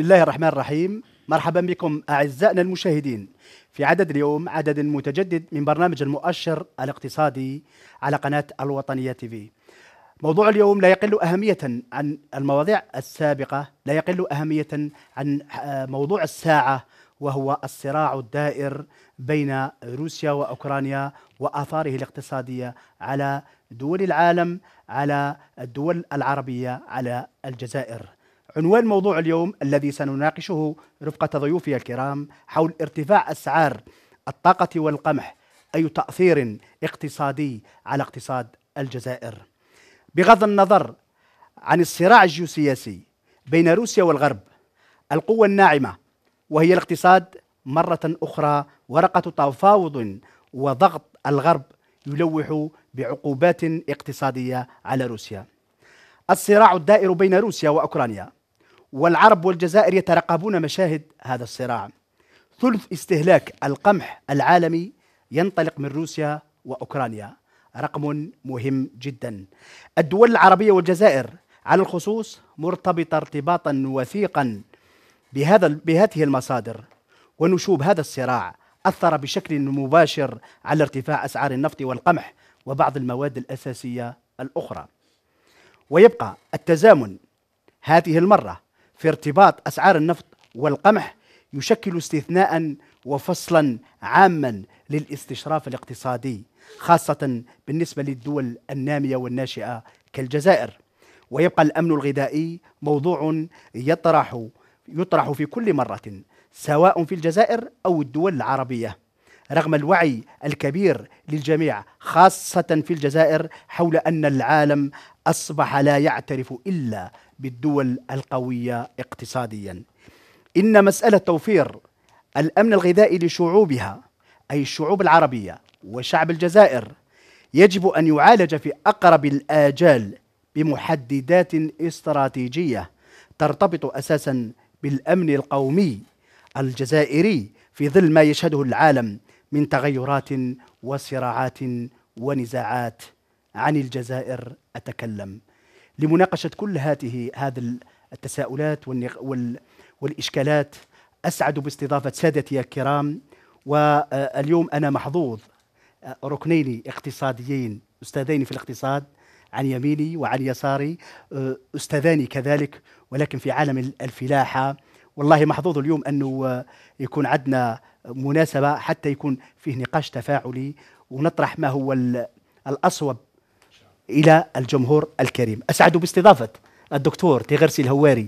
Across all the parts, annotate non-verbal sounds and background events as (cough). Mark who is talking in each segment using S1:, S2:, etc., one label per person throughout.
S1: بسم الله الرحمن الرحيم مرحبا بكم أعزائنا المشاهدين في عدد اليوم عدد متجدد من برنامج المؤشر الاقتصادي على قناة الوطنية تيفي موضوع اليوم لا يقل أهمية عن المواضيع السابقة لا يقل أهمية عن موضوع الساعة وهو الصراع الدائر بين روسيا وأوكرانيا وآثاره الاقتصادية على دول العالم على الدول العربية على الجزائر عنوان موضوع اليوم الذي سنناقشه رفقة ضيوفي الكرام حول ارتفاع أسعار الطاقة والقمح أي تأثير اقتصادي على اقتصاد الجزائر بغض النظر عن الصراع الجيوسياسي بين روسيا والغرب القوة الناعمة وهي الاقتصاد مرة أخرى ورقة تفاوض وضغط الغرب يلوح بعقوبات اقتصادية على روسيا الصراع الدائر بين روسيا واوكرانيا والعرب والجزائر يترقبون مشاهد هذا الصراع ثلث استهلاك القمح العالمي ينطلق من روسيا وأوكرانيا رقم مهم جدا الدول العربية والجزائر على الخصوص مرتبطة ارتباطا وثيقا بهذا بهذه المصادر ونشوب هذا الصراع أثر بشكل مباشر على ارتفاع أسعار النفط والقمح وبعض المواد الأساسية الأخرى ويبقى التزامن هذه المرة في ارتباط اسعار النفط والقمح يشكل استثناء وفصلا عاما للاستشراف الاقتصادي خاصه بالنسبه للدول الناميه والناشئه كالجزائر ويبقى الامن الغذائي موضوع يطرح يطرح في كل مره سواء في الجزائر او الدول العربيه رغم الوعي الكبير للجميع خاصه في الجزائر حول ان العالم أصبح لا يعترف إلا بالدول القوية اقتصاديا إن مسألة توفير الأمن الغذائي لشعوبها أي الشعوب العربية وشعب الجزائر يجب أن يعالج في أقرب الآجال بمحددات استراتيجية ترتبط أساسا بالأمن القومي الجزائري في ظل ما يشهده العالم من تغيرات وصراعات ونزاعات عن الجزائر أتكلم لمناقشة كل هذه هذه التساؤلات والإشكالات أسعد باستضافة سادتي الكرام واليوم أنا محظوظ ركنين اقتصاديين أستاذين في الاقتصاد عن يميني وعن يساري أستاذان كذلك ولكن في عالم الفلاحة والله محظوظ اليوم أنه يكون عندنا مناسبة حتى يكون فيه نقاش تفاعلي ونطرح ما هو الأصوب الى الجمهور الكريم اسعد باستضافه الدكتور تيغرسي الهواري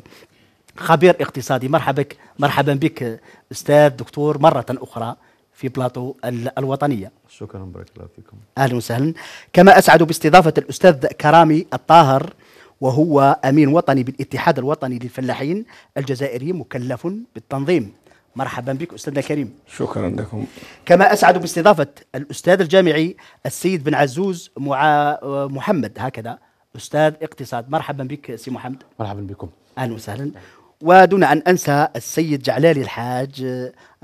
S1: خبير اقتصادي مرحبا بك مرحبا بك استاذ دكتور مره اخرى في بلاطو الوطنيه
S2: شكرا بارك الله فيكم
S1: اهلا وسهلا كما اسعد باستضافه الاستاذ كرامي الطاهر وهو امين وطني بالاتحاد الوطني للفلاحين الجزائري مكلف بالتنظيم مرحبا بك أستاذنا الكريم شكرا لكم كما أسعد باستضافة الأستاذ الجامعي السيد بن عزوز مع محمد هكذا أستاذ اقتصاد مرحبا بك سي محمد مرحبا بكم أهلا وسهلا ودون أن أنسى السيد جعلالي الحاج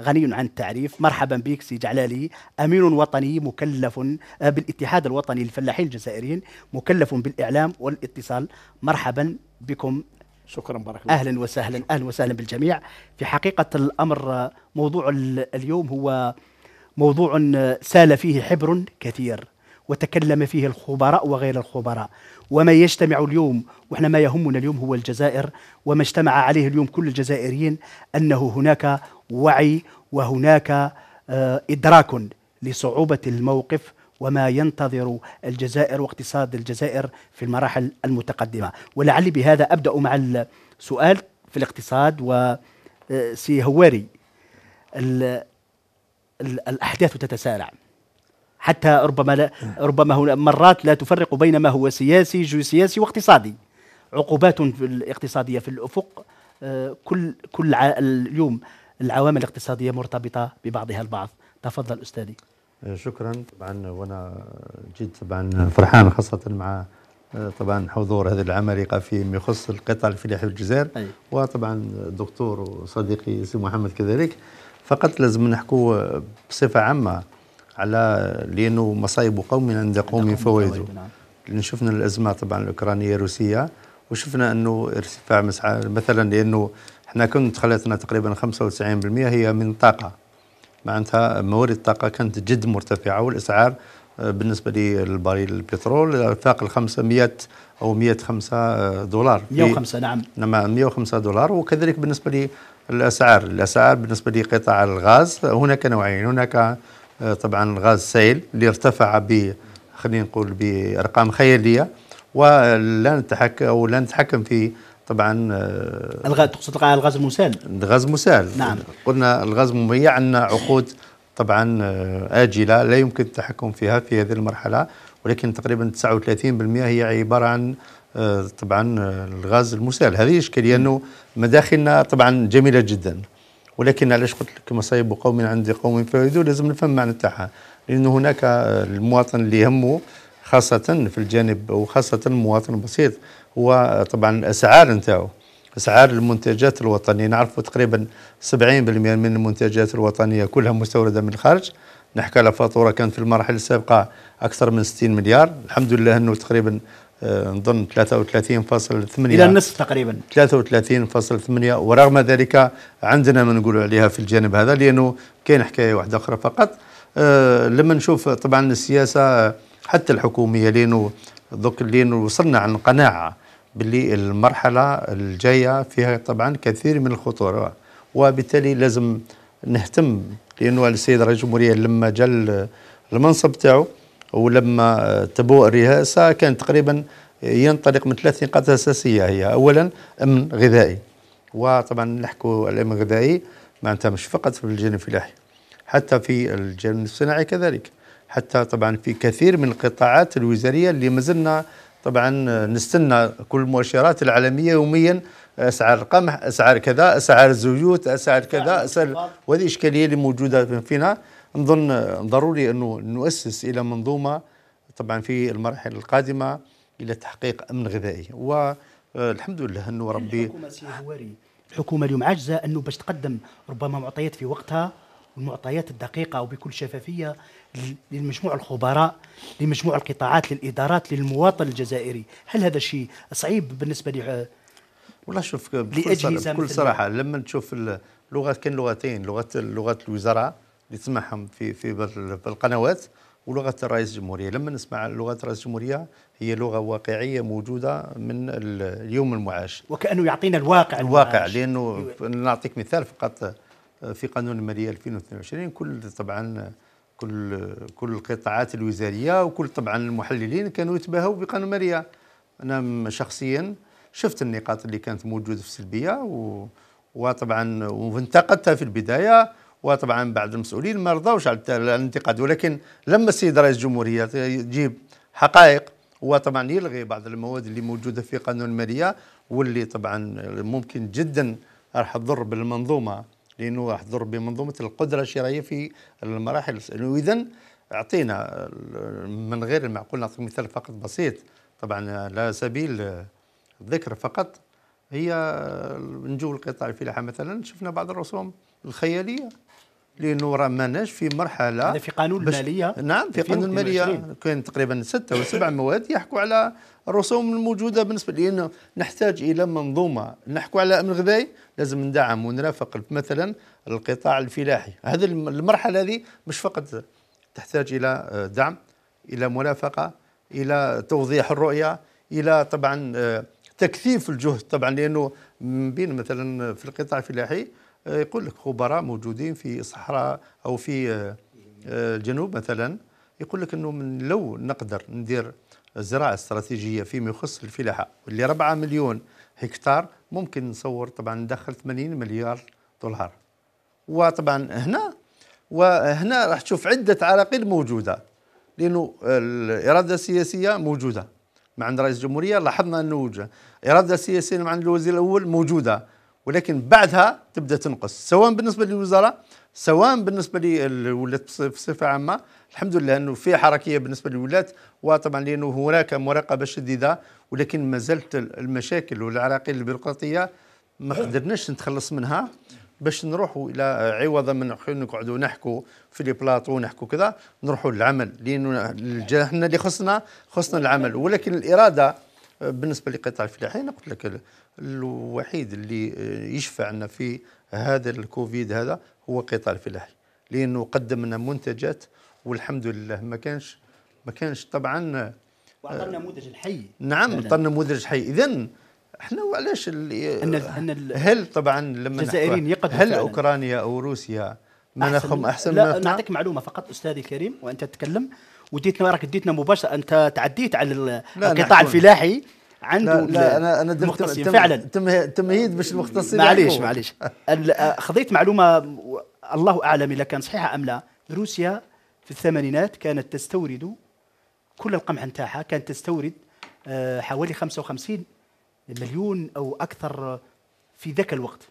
S1: غني عن التعريف مرحبا بك سي جعلالي أمين وطني مكلف آه، بالاتحاد الوطني للفلاحين الجزائريين مكلف بالإعلام والاتصال مرحبا بكم شكرا بارك الله اهلا وسهلا اهلا وسهلا بالجميع في حقيقه الامر موضوع اليوم هو موضوع سال فيه حبر كثير وتكلم فيه الخبراء وغير الخبراء وما يجتمع اليوم واحنا ما يهمنا اليوم هو الجزائر وما اجتمع عليه اليوم كل الجزائريين انه هناك وعي وهناك آه، ادراك لصعوبه الموقف وما ينتظر الجزائر واقتصاد الجزائر في المراحل المتقدمة ولعلي بهذا أبدأ مع السؤال في الاقتصاد وسي آه، هواري الأحداث تتسارع حتى ربما لا ربما هنا مرات لا تفرق بين ما هو سياسي جيوسياسي واقتصادي عقوبات الاقتصادية في الأفق آه، كل كل اليوم العوامل الاقتصادية مرتبطة ببعضها البعض تفضل أستاذي
S2: شكرا طبعا وانا جيت طبعا فرحان خاصه مع طبعا حضور هذه العمالقه فيما يخص القطاع الفلاحي في الجزائر وطبعا الدكتور وصديقي سي محمد كذلك فقط لازم نحكوا بصفه عامه على لانه مصايب قوم عند قوم نعم، فوائده نعم. شفنا الازمه طبعا الاوكرانيه الروسيه وشفنا انه ارتفاع مثلا لانه احنا كنا تخليتنا تقريبا 95% هي من طاقه معناتها موارد الطاقه كانت جد مرتفعه والاسعار آه، بالنسبه للبريل البترول فاق ال 500 او 105 آه، دولار 105 نعم نعم 105 دولار وكذلك بالنسبه للاسعار الاسعار بالنسبه لقطاع الغاز هناك نوعين هناك آه، طبعا الغاز السائل اللي ارتفع ب خلينا نقول بارقام خياليه ولا نتحكم او لا نتحكم في طبعا آه، الغاز تقصد الغاز المسال الغاز المسال نعم قلنا الغاز مميع عندنا عقود طبعا آه، آجلة لا يمكن التحكم فيها في هذه المرحلة ولكن تقريبا 39% هي عبارة عن آه، طبعا الغاز المسال هذه إشكالية أنه مداخلنا طبعا جميلة جدا ولكن علاش قلت لك مصايب قوم عندي قوم فوائدو لازم نفهم معنى تاعها لانه هناك المواطن اللي يهمه خاصة في الجانب وخاصة المواطن البسيط وطبعا الاسعار نتاعو اسعار المنتجات الوطنيه نعرفوا تقريبا 70% من المنتجات الوطنيه كلها مستورده من الخارج نحكي على فاتوره كانت في المراحل السابقه اكثر من 60 مليار الحمد لله انه تقريبا آه، نظن 33.8 الى النصف تقريبا 33.8 ورغم ذلك عندنا ما نقولوا عليها في الجانب هذا لانه كاين حكايه واحده اخرى فقط آه، لما نشوف طبعا السياسه حتى الحكوميه لانه دوك اللي وصلنا عن قناعه باللي المرحله الجايه فيها طبعا كثير من الخطوره وبالتالي لازم نهتم لانه السيد رئيس الجمهوريه لما جا المنصب تاعو ولما تبوء الرئاسه كان تقريبا ينطلق من ثلاث نقاط اساسيه هي اولا امن غذائي وطبعا نحكوا الامن الغذائي معناتها مش فقط في الجانب الفلاحي حتى في الجانب الصناعي كذلك حتى طبعا في كثير من القطاعات الوزاريه اللي مازلنا طبعا نستنى كل المؤشرات العالميه يوميا اسعار القمح اسعار كذا اسعار الزيوت اسعار كذا اسعار وهذه الاشكاليه اللي موجوده فينا نظن ضروري انه نؤسس الى منظومه طبعا في المراحل القادمه الى تحقيق امن غذائي والحمد لله انه ربي الحكومه
S1: الحكومه اليوم عاجزه انه باش تقدم ربما معطيات في وقتها والمعطيات الدقيقه وبكل شفافيه للمجموع الخبراء لمجموع القطاعات للادارات للمواطن الجزائري هل هذا شيء صعيب بالنسبه لي والله شوف بكل صراحه, بكل صراحة
S2: لما تشوف اللغه كان لغتين لغه لغه الوزراء اللي تسمعهم في في بالقنوات ولغه الرئيس الجمهوريه لما نسمع لغه الرئيس الجمهوريه هي لغه واقعيه موجوده من اليوم المعاش وكانه يعطينا الواقع الواقع المعاش. لانه نعطيك مثال فقط في قانون الماليه 2022 كل طبعا كل كل القطاعات الوزاريه وكل طبعا المحللين كانوا يتباهوا بقانون ماريا انا شخصيا شفت النقاط اللي كانت موجوده في السلبيه و وطبعا وانتقدتها في البدايه وطبعا بعض المسؤولين ما رضاوش على الانتقاد ولكن لما السيد رئيس الجمهوريه يجيب حقائق وطبعا يلغي بعض المواد اللي موجوده في قانون الماليه واللي طبعا ممكن جدا راح تضر بالمنظومه لانه راح تضر بمنظومه القدره الشرائيه في المراحل واذا اعطينا من غير المعقول نعطيك مثال فقط بسيط طبعا على سبيل الذكر فقط هي نجو القطاع الفلاحه مثلا شفنا بعض الرسوم الخياليه لانه راه ماناش في مرحله في قانون الماليه نعم في قانون الماليه كاين تقريبا ستة او سبع مواد يحكوا على الرسوم الموجوده بالنسبه لانه نحتاج الى منظومه نحكوا على الامن الغذائي لازم ندعم ونرافق مثلا القطاع الفلاحي هذه المرحله هذه مش فقط تحتاج الى آه، دعم الى مرافقه الى توضيح الرؤيه الى طبعا آه، تكثيف الجهد طبعا لانه من بين مثلا في القطاع الفلاحي آه، يقول لك خبراء موجودين في الصحراء او في آه، آه، الجنوب مثلا يقول لك انه من لو نقدر ندير زراعه استراتيجيه فيما يخص الفلاحه واللي 4 مليون هكتار ممكن نصور طبعا ندخل 80 مليار دولار وطبعا هنا وهنا راح تشوف عده عراقيل موجوده لانه الاراده السياسيه موجوده مع عند رئيس الجمهوريه لاحظنا انه اراده سياسيه مع عند الوزير الاول موجوده ولكن بعدها تبدا تنقص سواء بالنسبه للوزاره سواء بالنسبه للولايات بصفه عامه الحمد لله انه في حركيه بالنسبه للولايات وطبعا لانه هناك مراقبه شديده ولكن ما زالت المشاكل والعراقيل البيروقراطيه ما قدرناش نتخلص منها باش نروحوا الى عوضا من نقعدوا نحكوا في لي بلاطو نحكوا كذا نروحوا للعمل لانه احنا اللي خصنا خصنا العمل ولكن الاراده بالنسبه لقطاع الفلاحي انا قلت لك الوحيد اللي يشفع لنا في هذا الكوفيد هذا هو قطاع الفلاحي لانه قدم لنا منتجات والحمد لله ما كانش ما كانش طبعا آه، وعطانا نعم، نموذج حي نعم عطانا نموذج حي اذا احنا وعلاش ان ان هل طبعا لما الجزائريين يقدروا هل اوكرانيا او روسيا مناخهم احسن, أحسن لا نعطيك
S1: معلومه فقط استاذي الكريم وانت تتكلم وديتنا راك ديتنا مباشره انت تعديت على القطاع الفلاحي عنده لا, لا انا انا المختصين تم فعلا
S2: تم تمهيد باش المختصين
S1: معليش معليش خذيت معلومه الله اعلم اذا كان صحيحه ام لا روسيا في الثمانينات كانت تستورد كل القمح نتاعها كانت تستورد آه، حوالي 55 مليون او اكثر في ذاك الوقت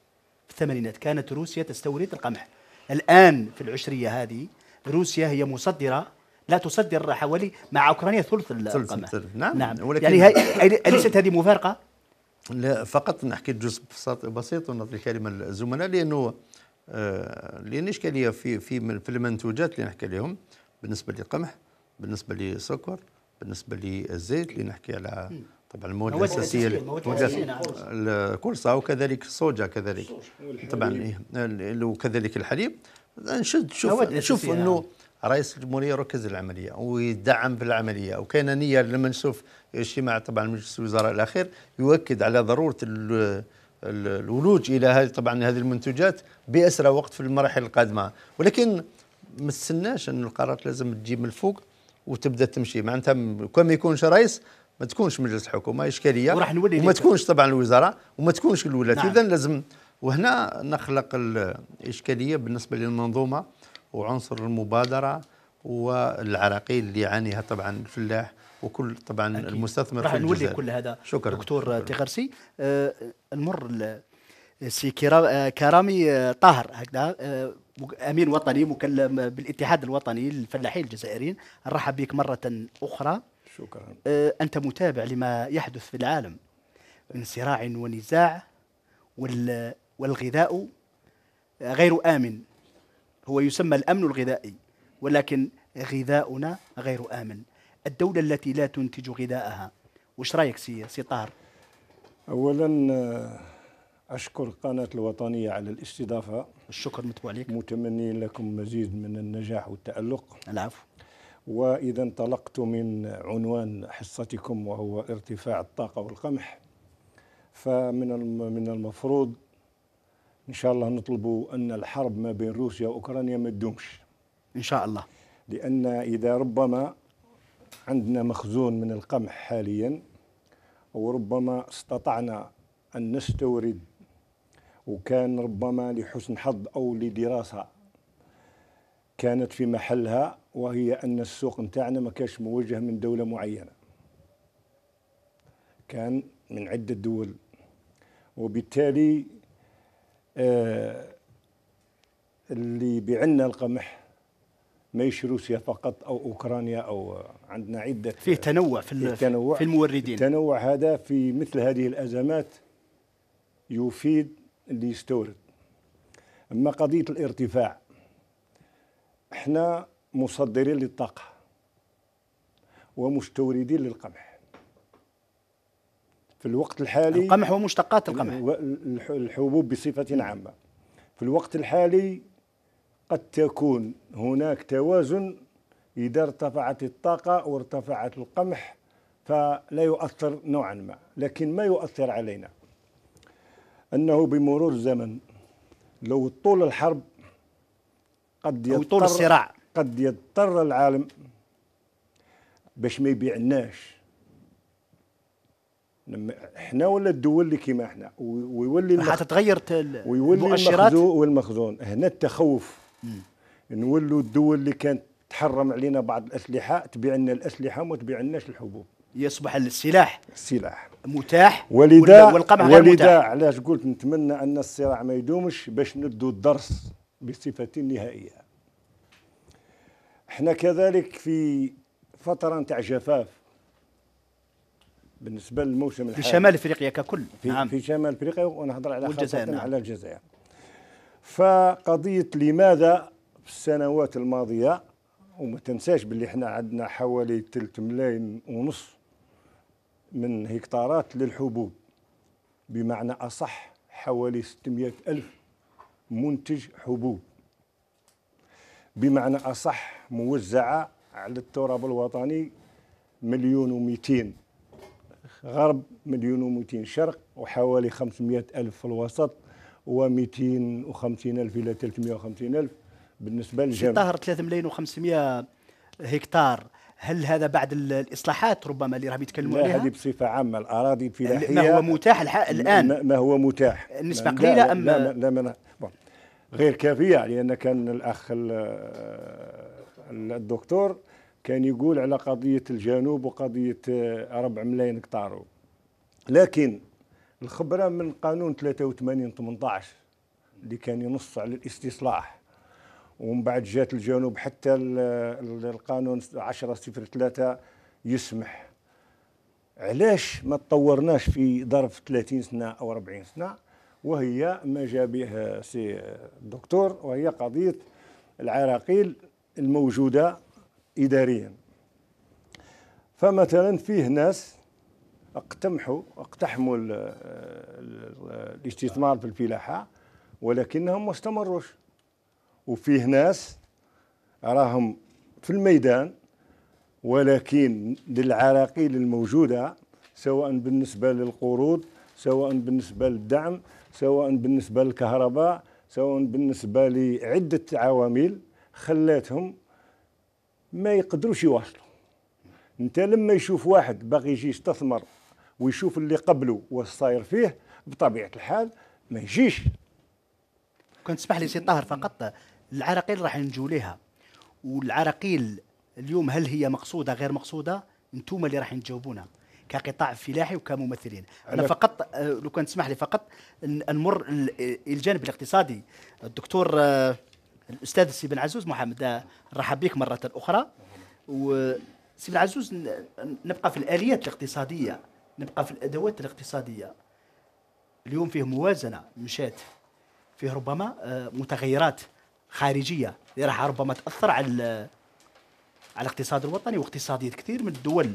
S1: في الثمانينات كانت روسيا تستورد القمح الان في العشريه هذه روسيا هي مصدره لا تصدر حوالي مع اوكرانيا ثلث القمح ثلث نعم, نعم. ولكن يعني هاي اليست هذه مفارقه؟
S2: لا فقط نحكي جزء بسيط ونعطي الكلمه للزملاء لانه آه لان اشكاليه في في في المنتوجات اللي نحكي عليهم بالنسبه للقمح بالنسبه للسكر بالنسبه للزيت اللي نحكي على طبعا المواد الاساسيه المواد الكرصه نعم. وكذلك الصوجه كذلك طبعا إيه. وكذلك الحليب نشد شوف شوف انه نعم. رئيس الجمهوريه ركز العمليه ويدعم في العمليه وكان نيه لما نشوف اجتماع طبعا مجلس الوزراء الاخير يؤكد على ضروره الولوج الى هذه طبعا هذه المنتوجات باسرع وقت في المراحل القادمه ولكن ما تستناش ان القرارات لازم تجي من الفوق وتبدا تمشي معناتها كون ما يكونش رئيس ما تكونش مجلس الحكومه اشكاليه وراح نولي وما تكونش طبعا الوزاره وما تكونش الولايات نعم. اذا لازم وهنا نخلق الاشكاليه بالنسبه للمنظومه وعنصر المبادره والعراقيل اللي يعانيها طبعا الفلاح وكل طبعا أكيد. المستثمر راح في نولي كل هذا شكرا دكتور شكرا.
S1: تغرسي أه نمر سي آه، كرامي آه، طاهر هكذا أه امين وطني مكلم بالاتحاد الوطني للفلاحين الجزائريين نرحب بك مره اخرى شكرا أه انت متابع لما يحدث في العالم من صراع ونزاع والغذاء آه، غير امن هو يسمى الأمن الغذائي ولكن غذاؤنا غير آمن الدولة التي لا تنتج غذاءها وش رايك سي سي طاهر؟ اولا آه، اشكر
S3: القناه الوطنيه على الاستضافه الشكر متبوع عليك متمنين لكم مزيد من النجاح والتالق العفو واذا انطلقت من عنوان حصتكم وهو ارتفاع الطاقه والقمح فمن من المفروض إن شاء الله نطلبوا أن الحرب ما بين روسيا وأوكرانيا ما تدومش إن شاء الله لأن إذا ربما عندنا مخزون من القمح حاليا وربما استطعنا أن نستورد وكان ربما لحسن حظ أو لدراسة كانت في محلها وهي أن السوق نتاعنا ما كانش موجه من دولة معينة كان من عدة دول وبالتالي آه، اللي بيعنا القمح ماهيش روسيا فقط او اوكرانيا او عندنا عده فيه تنوع في, تنوع في الموردين التنوع هذا في مثل هذه الازمات يفيد اللي يستورد اما قضيه الارتفاع احنا مصدرين للطاقه ومستوردين للقمح في الوقت الحالي القمح ومشتقات القمح الحبوب بصفة نعم. عامة في الوقت الحالي قد تكون هناك توازن إذا ارتفعت الطاقة وارتفعت القمح فلا يؤثر نوعا ما لكن ما يؤثر علينا أنه بمرور الزمن لو طول الحرب قد يضطر طول الصراع قد يضطر العالم باش ما يبيعناش احنا ولا الدول اللي كيما احنا ويولي حتتغير
S1: تغير ويولي المؤشرات
S3: والمخزون هنا التخوف نولوا الدول اللي كانت تحرم علينا بعض الاسلحه تبيع لنا الاسلحه وما تبيع لناش الحبوب
S1: يصبح السلاح السلاح متاح ولذا والقمع غير ولذا
S3: علاش قلت نتمنى ان الصراع ما يدومش باش ندوا الدرس بصفه نهائيه احنا كذلك في فتره نتاع جفاف بالنسبه للموسم الحالي في شمال
S1: افريقيا ككل في, نعم. في
S3: شمال افريقيا ونهضر على الجزائر نعم. على الجزائر فقضيه لماذا في السنوات الماضيه وما تنساش باللي احنا عندنا حوالي 3 ملايين ونص من هكتارات للحبوب بمعنى اصح حوالي 600 الف منتج حبوب بمعنى اصح موزعه على التراب الوطني مليون و 200 غرب مليون و شرق وحوالي 500 ألف في الوسط و250 ألف إلى 350 ألف بالنسبة للجميع ظهر
S1: 3 ملايين و500 هكتار هل هذا بعد الاصلاحات ربما اللي راهم يتكلموا عليها؟ هذه بصفه عامه الاراضي الفلاحيه ما هو متاح الان
S3: ما هو متاح نسبه قليله ام لا, لا, لا, لا غير كافيه لان كان الاخ الدكتور كان يقول على قضية الجنوب وقضية أربع آه، ملايين قطارو لكن الخبرة من قانون 83 18 اللي كان ينص على الاستصلاح ومن بعد جات الجنوب حتى القانون 10 03 يسمح علاش ما تطورناش في ظرف 30 سنة أو 40 سنة وهي ما جاء به سي الدكتور وهي قضية العراقيل الموجودة اداريا فمثلا فيه ناس اقتمحوا اقتحموا الاستثمار في الفلاحه ولكنهم ما استمروش وفيه ناس راهم في الميدان ولكن للعراقيل الموجوده سواء بالنسبه للقروض سواء بالنسبه للدعم سواء بالنسبه للكهرباء سواء بالنسبه لعده عوامل خلاتهم ما يقدروش يواصلوا انت لما يشوف واحد باغي يجي يستثمر ويشوف اللي قبله واش صاير فيه بطبيعه الحال ما يجيش
S1: كان تسمح لي سي طاهر فقط العراقيل راح نجوا ليها والعراقيل اليوم هل هي مقصوده غير مقصوده انتم اللي راح تجاوبونا كقطاع فلاحي وكممثلين انا فقط آه، لو كان تسمح لي فقط نمر آه، الجانب الاقتصادي الدكتور آه، الاستاذ سي بن عزوز محمد آه، نرحب بك مره اخرى وسي بن عزوز نبقى في الاليات الاقتصاديه نبقى في الادوات الاقتصاديه اليوم فيه موازنه مشات فيه ربما آه، متغيرات خارجيه اللي راح ربما تاثر على على الاقتصاد الوطني واقتصاديه كثير من الدول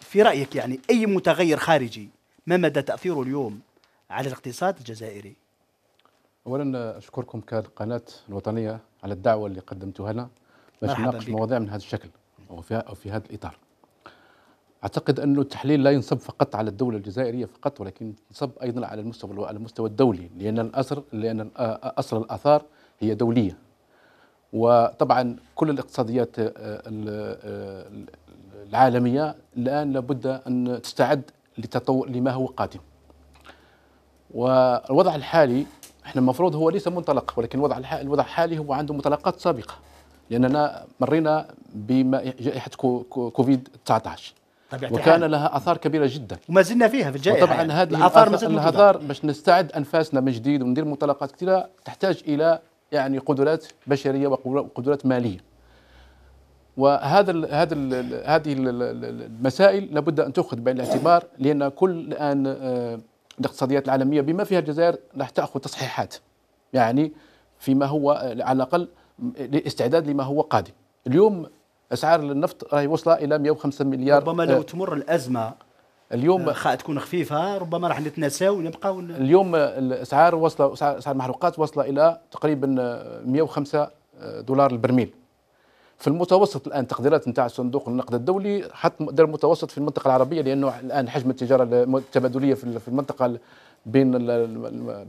S1: في رايك يعني اي متغير خارجي ما مدى تاثيره اليوم على الاقتصاد الجزائري
S4: اولا اشكركم كالقناه الوطنيه على الدعوه اللي قدمتوها لنا باش نناقش مواضيع من هذا الشكل او في او في هذا الاطار اعتقد انه التحليل لا ينصب فقط على الدوله الجزائريه فقط ولكن ينصب ايضا على المستوى على المستوى الدولي لان الاثر لان اصل الاثار هي دوليه وطبعا كل الاقتصاديات آه، آه، العالميه الان لابد ان تستعد لتطور لما هو قادم والوضع الحالي احنا المفروض هو ليس منطلق ولكن الوضع الوضع الحالي هو عنده منطلقات سابقه لاننا مرينا بجائحه كوفيد 19 وكان لها اثار كبيره جدا وما زلنا فيها في الجائحه طبعا يعني. هذه الاثار الاثار باش نستعد انفاسنا من جديد وندير منطلقات كثيره تحتاج الى يعني قدرات بشريه وقدرات ماليه وهذا هذا هذه المسائل لابد ان تؤخذ بعين الاعتبار لان كل الان آه، الاقتصاديات العالميه بما فيها الجزائر راح تاخذ تصحيحات يعني فيما هو على الاقل لاستعداد لما هو قادم اليوم اسعار النفط راهي وصلت الى 105 مليار ربما لو آه، تمر الازمه اليوم آه، تكون خفيفه ربما راح نتناساو ونبقاو اليوم الاسعار وصلت اسعار المحروقات وصلت الى تقريبا 105 دولار البرميل في المتوسط الان تقديرات نتاع صندوق النقد الدولي حط دار متوسط في المنطقه العربيه لانه الان حجم التجاره التبادليه في المنطقه بين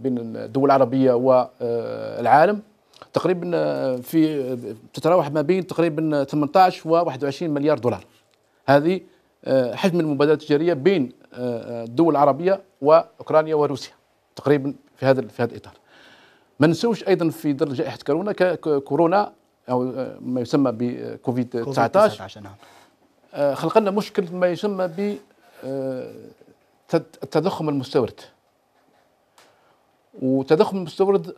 S4: بين الدول العربيه والعالم آه، تقريبا آه، في آه، تتراوح ما بين تقريبا 18 و 21 مليار دولار هذه حجم المبادلات التجاريه بين الدول العربيه واوكرانيا وروسيا تقريبا في هذا في هذا الاطار ما ننسوش ايضا في ظل جائحه كورونا كورونا او آه، ما يسمى بكوفيد آه، 19 نعم آه، خلق لنا مشكل ما يسمى ب التضخم المستورد وتضخم المستورد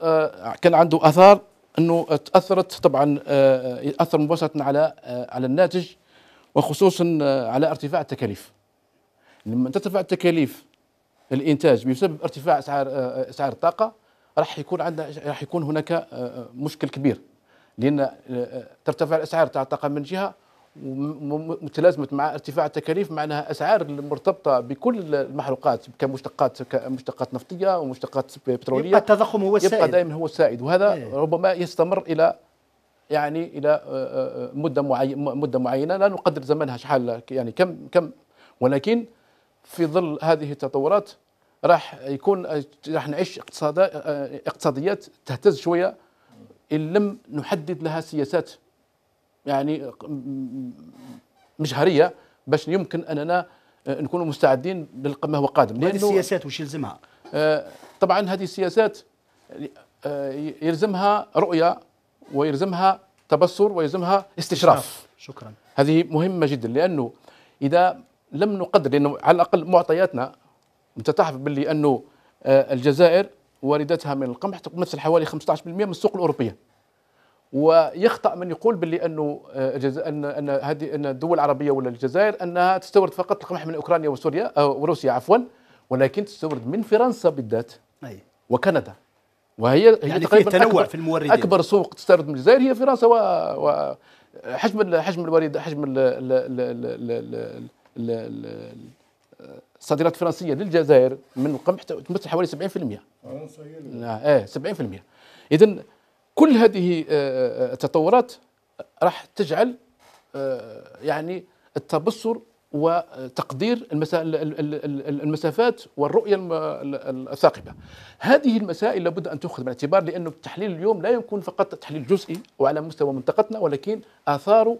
S4: كان عنده اثار انه تاثرت طبعا اثر مباشره على على الناتج وخصوصا على ارتفاع التكاليف لما ترتفع التكاليف الانتاج بسبب ارتفاع اسعار اسعار الطاقه راح يكون عندنا راح يكون هناك مشكل كبير لان آه، آه، ترتفع الاسعار تاع الطاقه من جهه ومتلازمه مع ارتفاع التكاليف معناها اسعار مرتبطه بكل المحروقات كمشتقات كمشتقات نفطيه ومشتقات بتروليه يبقى التضخم هو السائد يبقى دائما هو السائد وهذا إيه. ربما يستمر الى يعني الى آه، مده معينه مده معينه لا نقدر زمنها شحال يعني كم كم ولكن في ظل هذه التطورات راح يكون راح نعيش اقتصاديات تهتز شويه إن لم نحدد لها سياسات يعني مجهرية باش يمكن أننا نكونوا مستعدين لما هو قادم هذه السياسات وش يلزمها؟ آه، طبعا هذه السياسات آه، يلزمها رؤية ويلزمها تبصر ويلزمها استشراف شكرا هذه مهمة جدا لأنه إذا لم نقدر لأنه على الأقل معطياتنا انت تعرف باللي أنه آه، الجزائر واردتها من القمح تمثل حوالي 15% من السوق الاوروبيه ويخطا من يقول باللي انه آه، ان ان هذه ان الدول العربيه ولا الجزائر انها تستورد فقط القمح من اوكرانيا وسوريا أو آه، وروسيا عفوا ولكن تستورد من فرنسا بالذات أي. وكندا وهي هي يعني تقريبا تنوع أكبر في الموردين اكبر سوق تستورد من الجزائر هي فرنسا و, و حجم حجم الوريد حجم ال ال ال ال ال ال الصادرات الفرنسيه للجزائر من القمح تمثل حوالي 70% اه 70% اذا كل هذه آه، آه، التطورات راح تجعل آه، يعني التبصر وتقدير المسافات والرؤيه الثاقبه. هذه المسائل لابد ان تؤخذ بالاعتبار لانه التحليل اليوم لا يكون فقط تحليل جزئي وعلى مستوى منطقتنا ولكن اثاره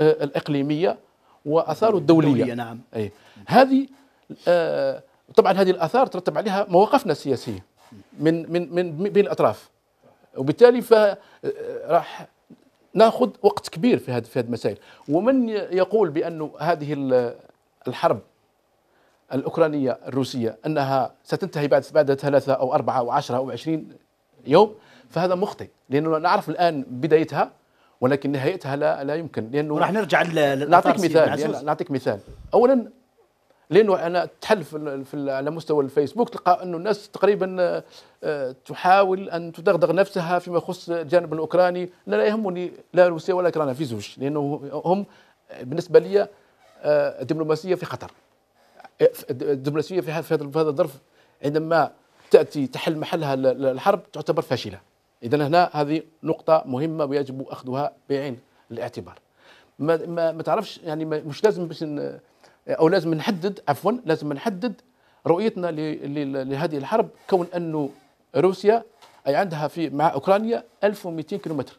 S4: الاقليميه واثاره الدوليه. الدولية نعم. أي. هذه آه، طبعا هذه الاثار ترتب عليها مواقفنا السياسيه من من من بين الاطراف وبالتالي فراح آه، ناخذ وقت كبير في هذه في هذه المسائل ومن يقول بأن هذه الحرب الأوكرانية الروسية أنها ستنتهي بعد بعد ثلاثة أو أربعة أو عشرة أو عشرين يوم فهذا مخطئ لانه نعرف الآن بدايتها ولكن نهايتها لا لا يمكن لأنه راح نرجع نعطيك مثال يعني نعطيك مثال أولا لانه انا تحل في, على مستوى الفيسبوك تلقى انه الناس تقريبا آه، تحاول ان تدغدغ نفسها فيما يخص الجانب الاوكراني انا لا يهمني لا روسيا ولا اوكرانيا في زوج لانه هم بالنسبه لي آه، الدبلوماسيه في خطر الدبلوماسيه في هذا الظرف عندما تاتي تحل محلها الحرب تعتبر فاشله اذا هنا هذه نقطه مهمه ويجب اخذها بعين الاعتبار ما, ما تعرفش يعني مش لازم باش او لازم نحدد عفوا لازم نحدد رؤيتنا لهذه الحرب كون انه روسيا اي عندها في مع اوكرانيا 1200 كيلومتر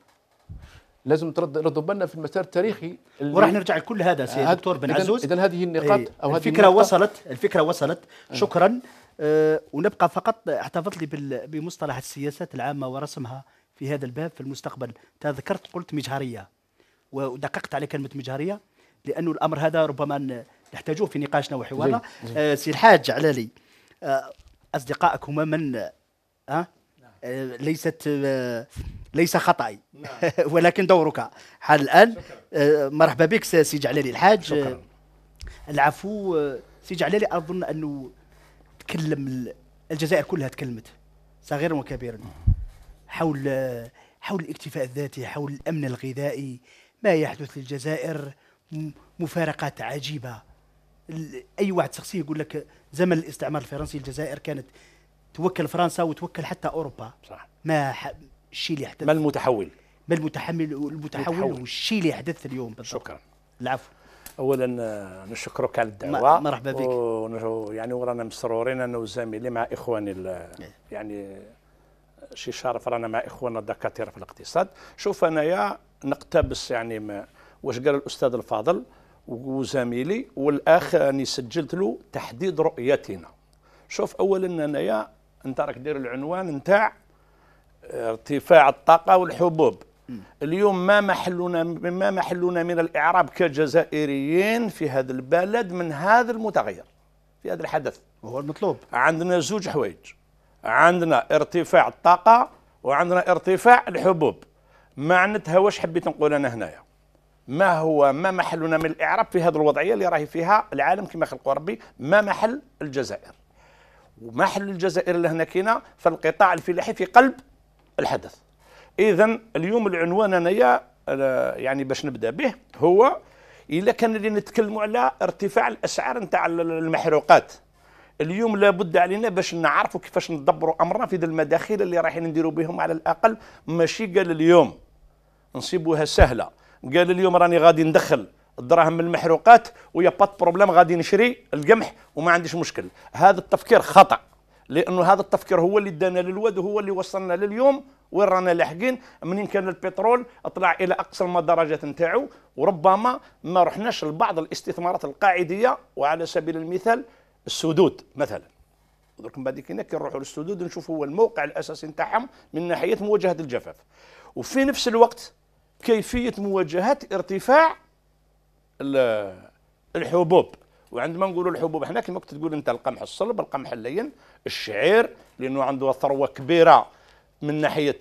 S4: لازم ترد ردوا بالنا في المسار التاريخي وراح نرجع لكل
S1: هذا سي دكتور بن عزوز اذا هذه النقاط إيه، او هذه الفكره هذه وصلت الفكره وصلت آه. شكرا آه ونبقى فقط احتفظت لي بمصطلح السياسات العامه ورسمها في هذا الباب في المستقبل تذكرت قلت مجهريه ودققت على كلمه مجهريه لانه الامر هذا ربما نحتاجوه في نقاشنا وحوارنا آه سي الحاج علالي آه اصدقائك هما من ها آه؟ نعم. آه ليست آه ليس خطأي نعم. (laughs) ولكن دورك حال الآن آه مرحبا بك سي جعلالي الحاج شكرا. آه، العفو آه، سي جعلالي أظن أنه تكلم الجزائر كلها تكلمت صغيرا وكبيرا حول آه، حول الاكتفاء الذاتي حول الأمن الغذائي ما يحدث للجزائر مفارقات عجيبة اي واحد شخصي يقول لك زمن الاستعمار الفرنسي الجزائر كانت توكل فرنسا وتوكل حتى اوروبا
S5: صح ما الشيء اللي حدث ما المتحول ما المتحمل المتحول والشيء اللي حدث اليوم بالضبط شكرا العفو اولا نشكرك على الدعوه مرحبا بك و... يعني ورانا مسرورين انا وزميلي مع اخواني ال... إيه. يعني شي شرف رانا مع اخواننا الدكاتره في الاقتصاد شوف انايا نقتبس يعني ما... واش قال الاستاذ الفاضل وزميلي والاخ راني سجلت له تحديد رؤيتنا شوف اولا انايا انت راك دير العنوان نتاع آه، ارتفاع الطاقه والحبوب اليوم ما محلنا ما محلنا من الاعراب كجزائريين في هذا البلد من هذا المتغير في هذا الحدث هو المطلوب عندنا زوج حوايج عندنا ارتفاع الطاقه وعندنا ارتفاع الحبوب معناتها واش حبيت نقول انا هنايا ما هو ما محلنا من الاعراب في هذه الوضعيه اللي راهي فيها العالم كما خلقه ربي ما محل الجزائر ومحل الجزائر اللي هنا في القطاع الفلاحي في قلب الحدث اذا اليوم العنوان انايا آه، يعني باش نبدا به هو الا كان اللي نتكلموا على ارتفاع الاسعار نتاع المحروقات اليوم لابد علينا باش نعرفوا كيفاش ندبروا امرنا في ذي المداخيل اللي رايحين نديروا بهم على الاقل ماشي قال اليوم نصيبوها سهله قال اليوم راني غادي ندخل الدراهم من المحروقات ويا بات بروبليم غادي نشري القمح وما عنديش مشكل هذا التفكير خطا لانه هذا التفكير هو اللي دانا للواد وهو اللي وصلنا لليوم وين رانا لاحقين منين كان البترول طلع الى اقصى المدرجات نتاعو وربما ما رحناش لبعض الاستثمارات القاعديه وعلى سبيل المثال السدود مثلا درك من بعد كي نروحوا للسدود نشوفوا هو الموقع الاساسي نتاعهم من ناحيه مواجهه الجفاف وفي نفس الوقت كيفية مواجهة ارتفاع الحبوب وعندما نقولوا الحبوب احنا كما كنت تقول انت القمح الصلب القمح اللين الشعير لانه عنده ثروه كبيره من ناحيه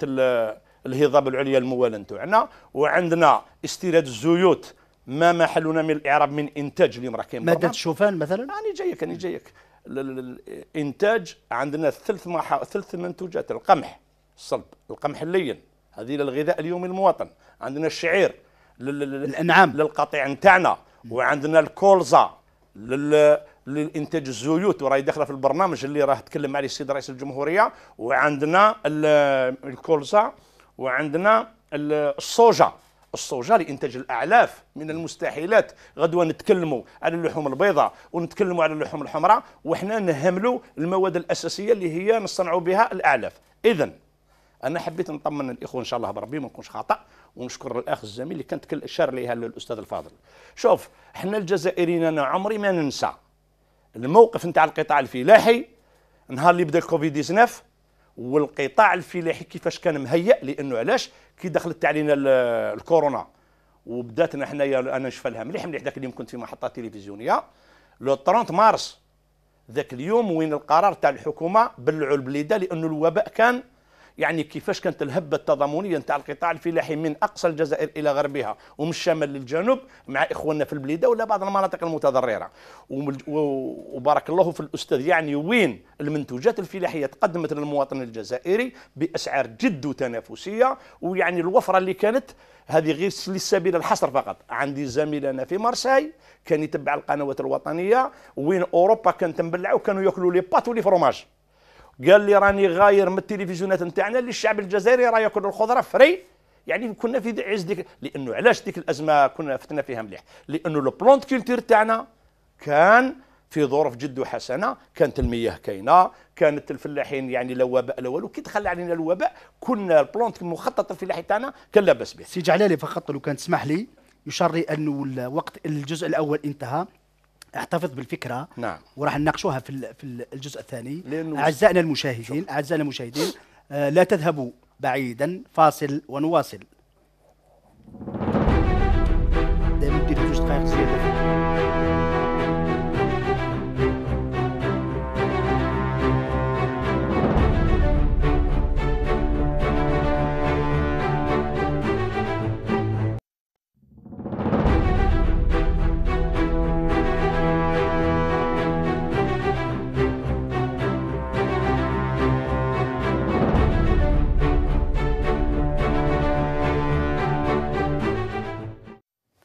S5: الهضاب العليا الموالى نتاعنا وعندنا استيراد الزيوت ما محلنا من الاعراب من انتاج اليوم راه كاين ماده
S1: الشوفان مثلا
S5: راني جايك راني جايك الانتاج عندنا ثلث ثلث منتوجات القمح الصلب القمح اللين هذه للغذاء اليومي المواطن عندنا الشعير للانعام للقطيع نتاعنا وعندنا الكولزا لل... للانتاج الزيوت وراهي داخله في البرنامج اللي راه تكلم عليه السيد رئيس الجمهوريه وعندنا الكولزا وعندنا الصوجه الصوجه لانتاج الاعلاف من المستحيلات غدوه نتكلموا على اللحوم البيضاء ونتكلموا على اللحوم الحمراء وحنا نهملوا المواد الاساسيه اللي هي نصنعوا بها الاعلاف اذا انا حبيت نطمن الاخوه ان شاء الله بربي ما نكونش خطا ونشكر الاخ الزميل اللي كل اشار ليها الاستاذ الفاضل شوف حنا الجزائريين انا عمري ما ننسى الموقف نتاع القطاع الفلاحي نهار اللي بدا الكوفيد 19 والقطاع الفلاحي كيفاش كان مهيئ لانه علاش كي دخلت علينا الكورونا وبداتنا حنايا انا نشفى لها مليح مليح ذاك اليوم كنت في محطه تلفزيونيه لو 30 مارس ذاك اليوم وين القرار تاع الحكومه بلعوا البليده لانه الوباء كان يعني كيفاش كانت الهبه التضامنيه نتاع القطاع الفلاحي من اقصى الجزائر الى غربها ومن الشمال للجنوب مع اخواننا في البليده ولا بعض المناطق المتضرره وبارك الله في الاستاذ يعني وين المنتوجات الفلاحيه تقدمت للمواطن الجزائري باسعار جد تنافسيه ويعني الوفره اللي كانت هذه غير لسبيل الحصر فقط عندي زميل انا في مارساي كان يتبع القنوات الوطنيه وين اوروبا كانت مبلعه وكانوا ياكلوا لي بات ولي فروماج قال لي راني غاير من التلفزيونات نتاعنا اللي الشعب الجزائري راه ياكل الخضره فري يعني كنا في عز ديك لانه علاش ديك الازمه كنا فتنا فيها مليح لانه لو بلونت كولتور تاعنا كان في ظروف جد وحسنه كانت المياه كاينه كانت الفلاحين يعني لا وباء لا والو كي دخل علينا الوباء كنا البلونت المخطط الفلاحي تاعنا كان لاباس به سي
S1: جعلالي فقط لو كان تسمح لي يشري انه الوقت الجزء الاول انتهى احتفظ بالفكره نعم وراح نناقشوها في في الجزء الثاني لأنه اعزائنا المشاهدين اعزائنا المشاهدين آه، لا تذهبوا بعيدا فاصل ونواصل دائما زياده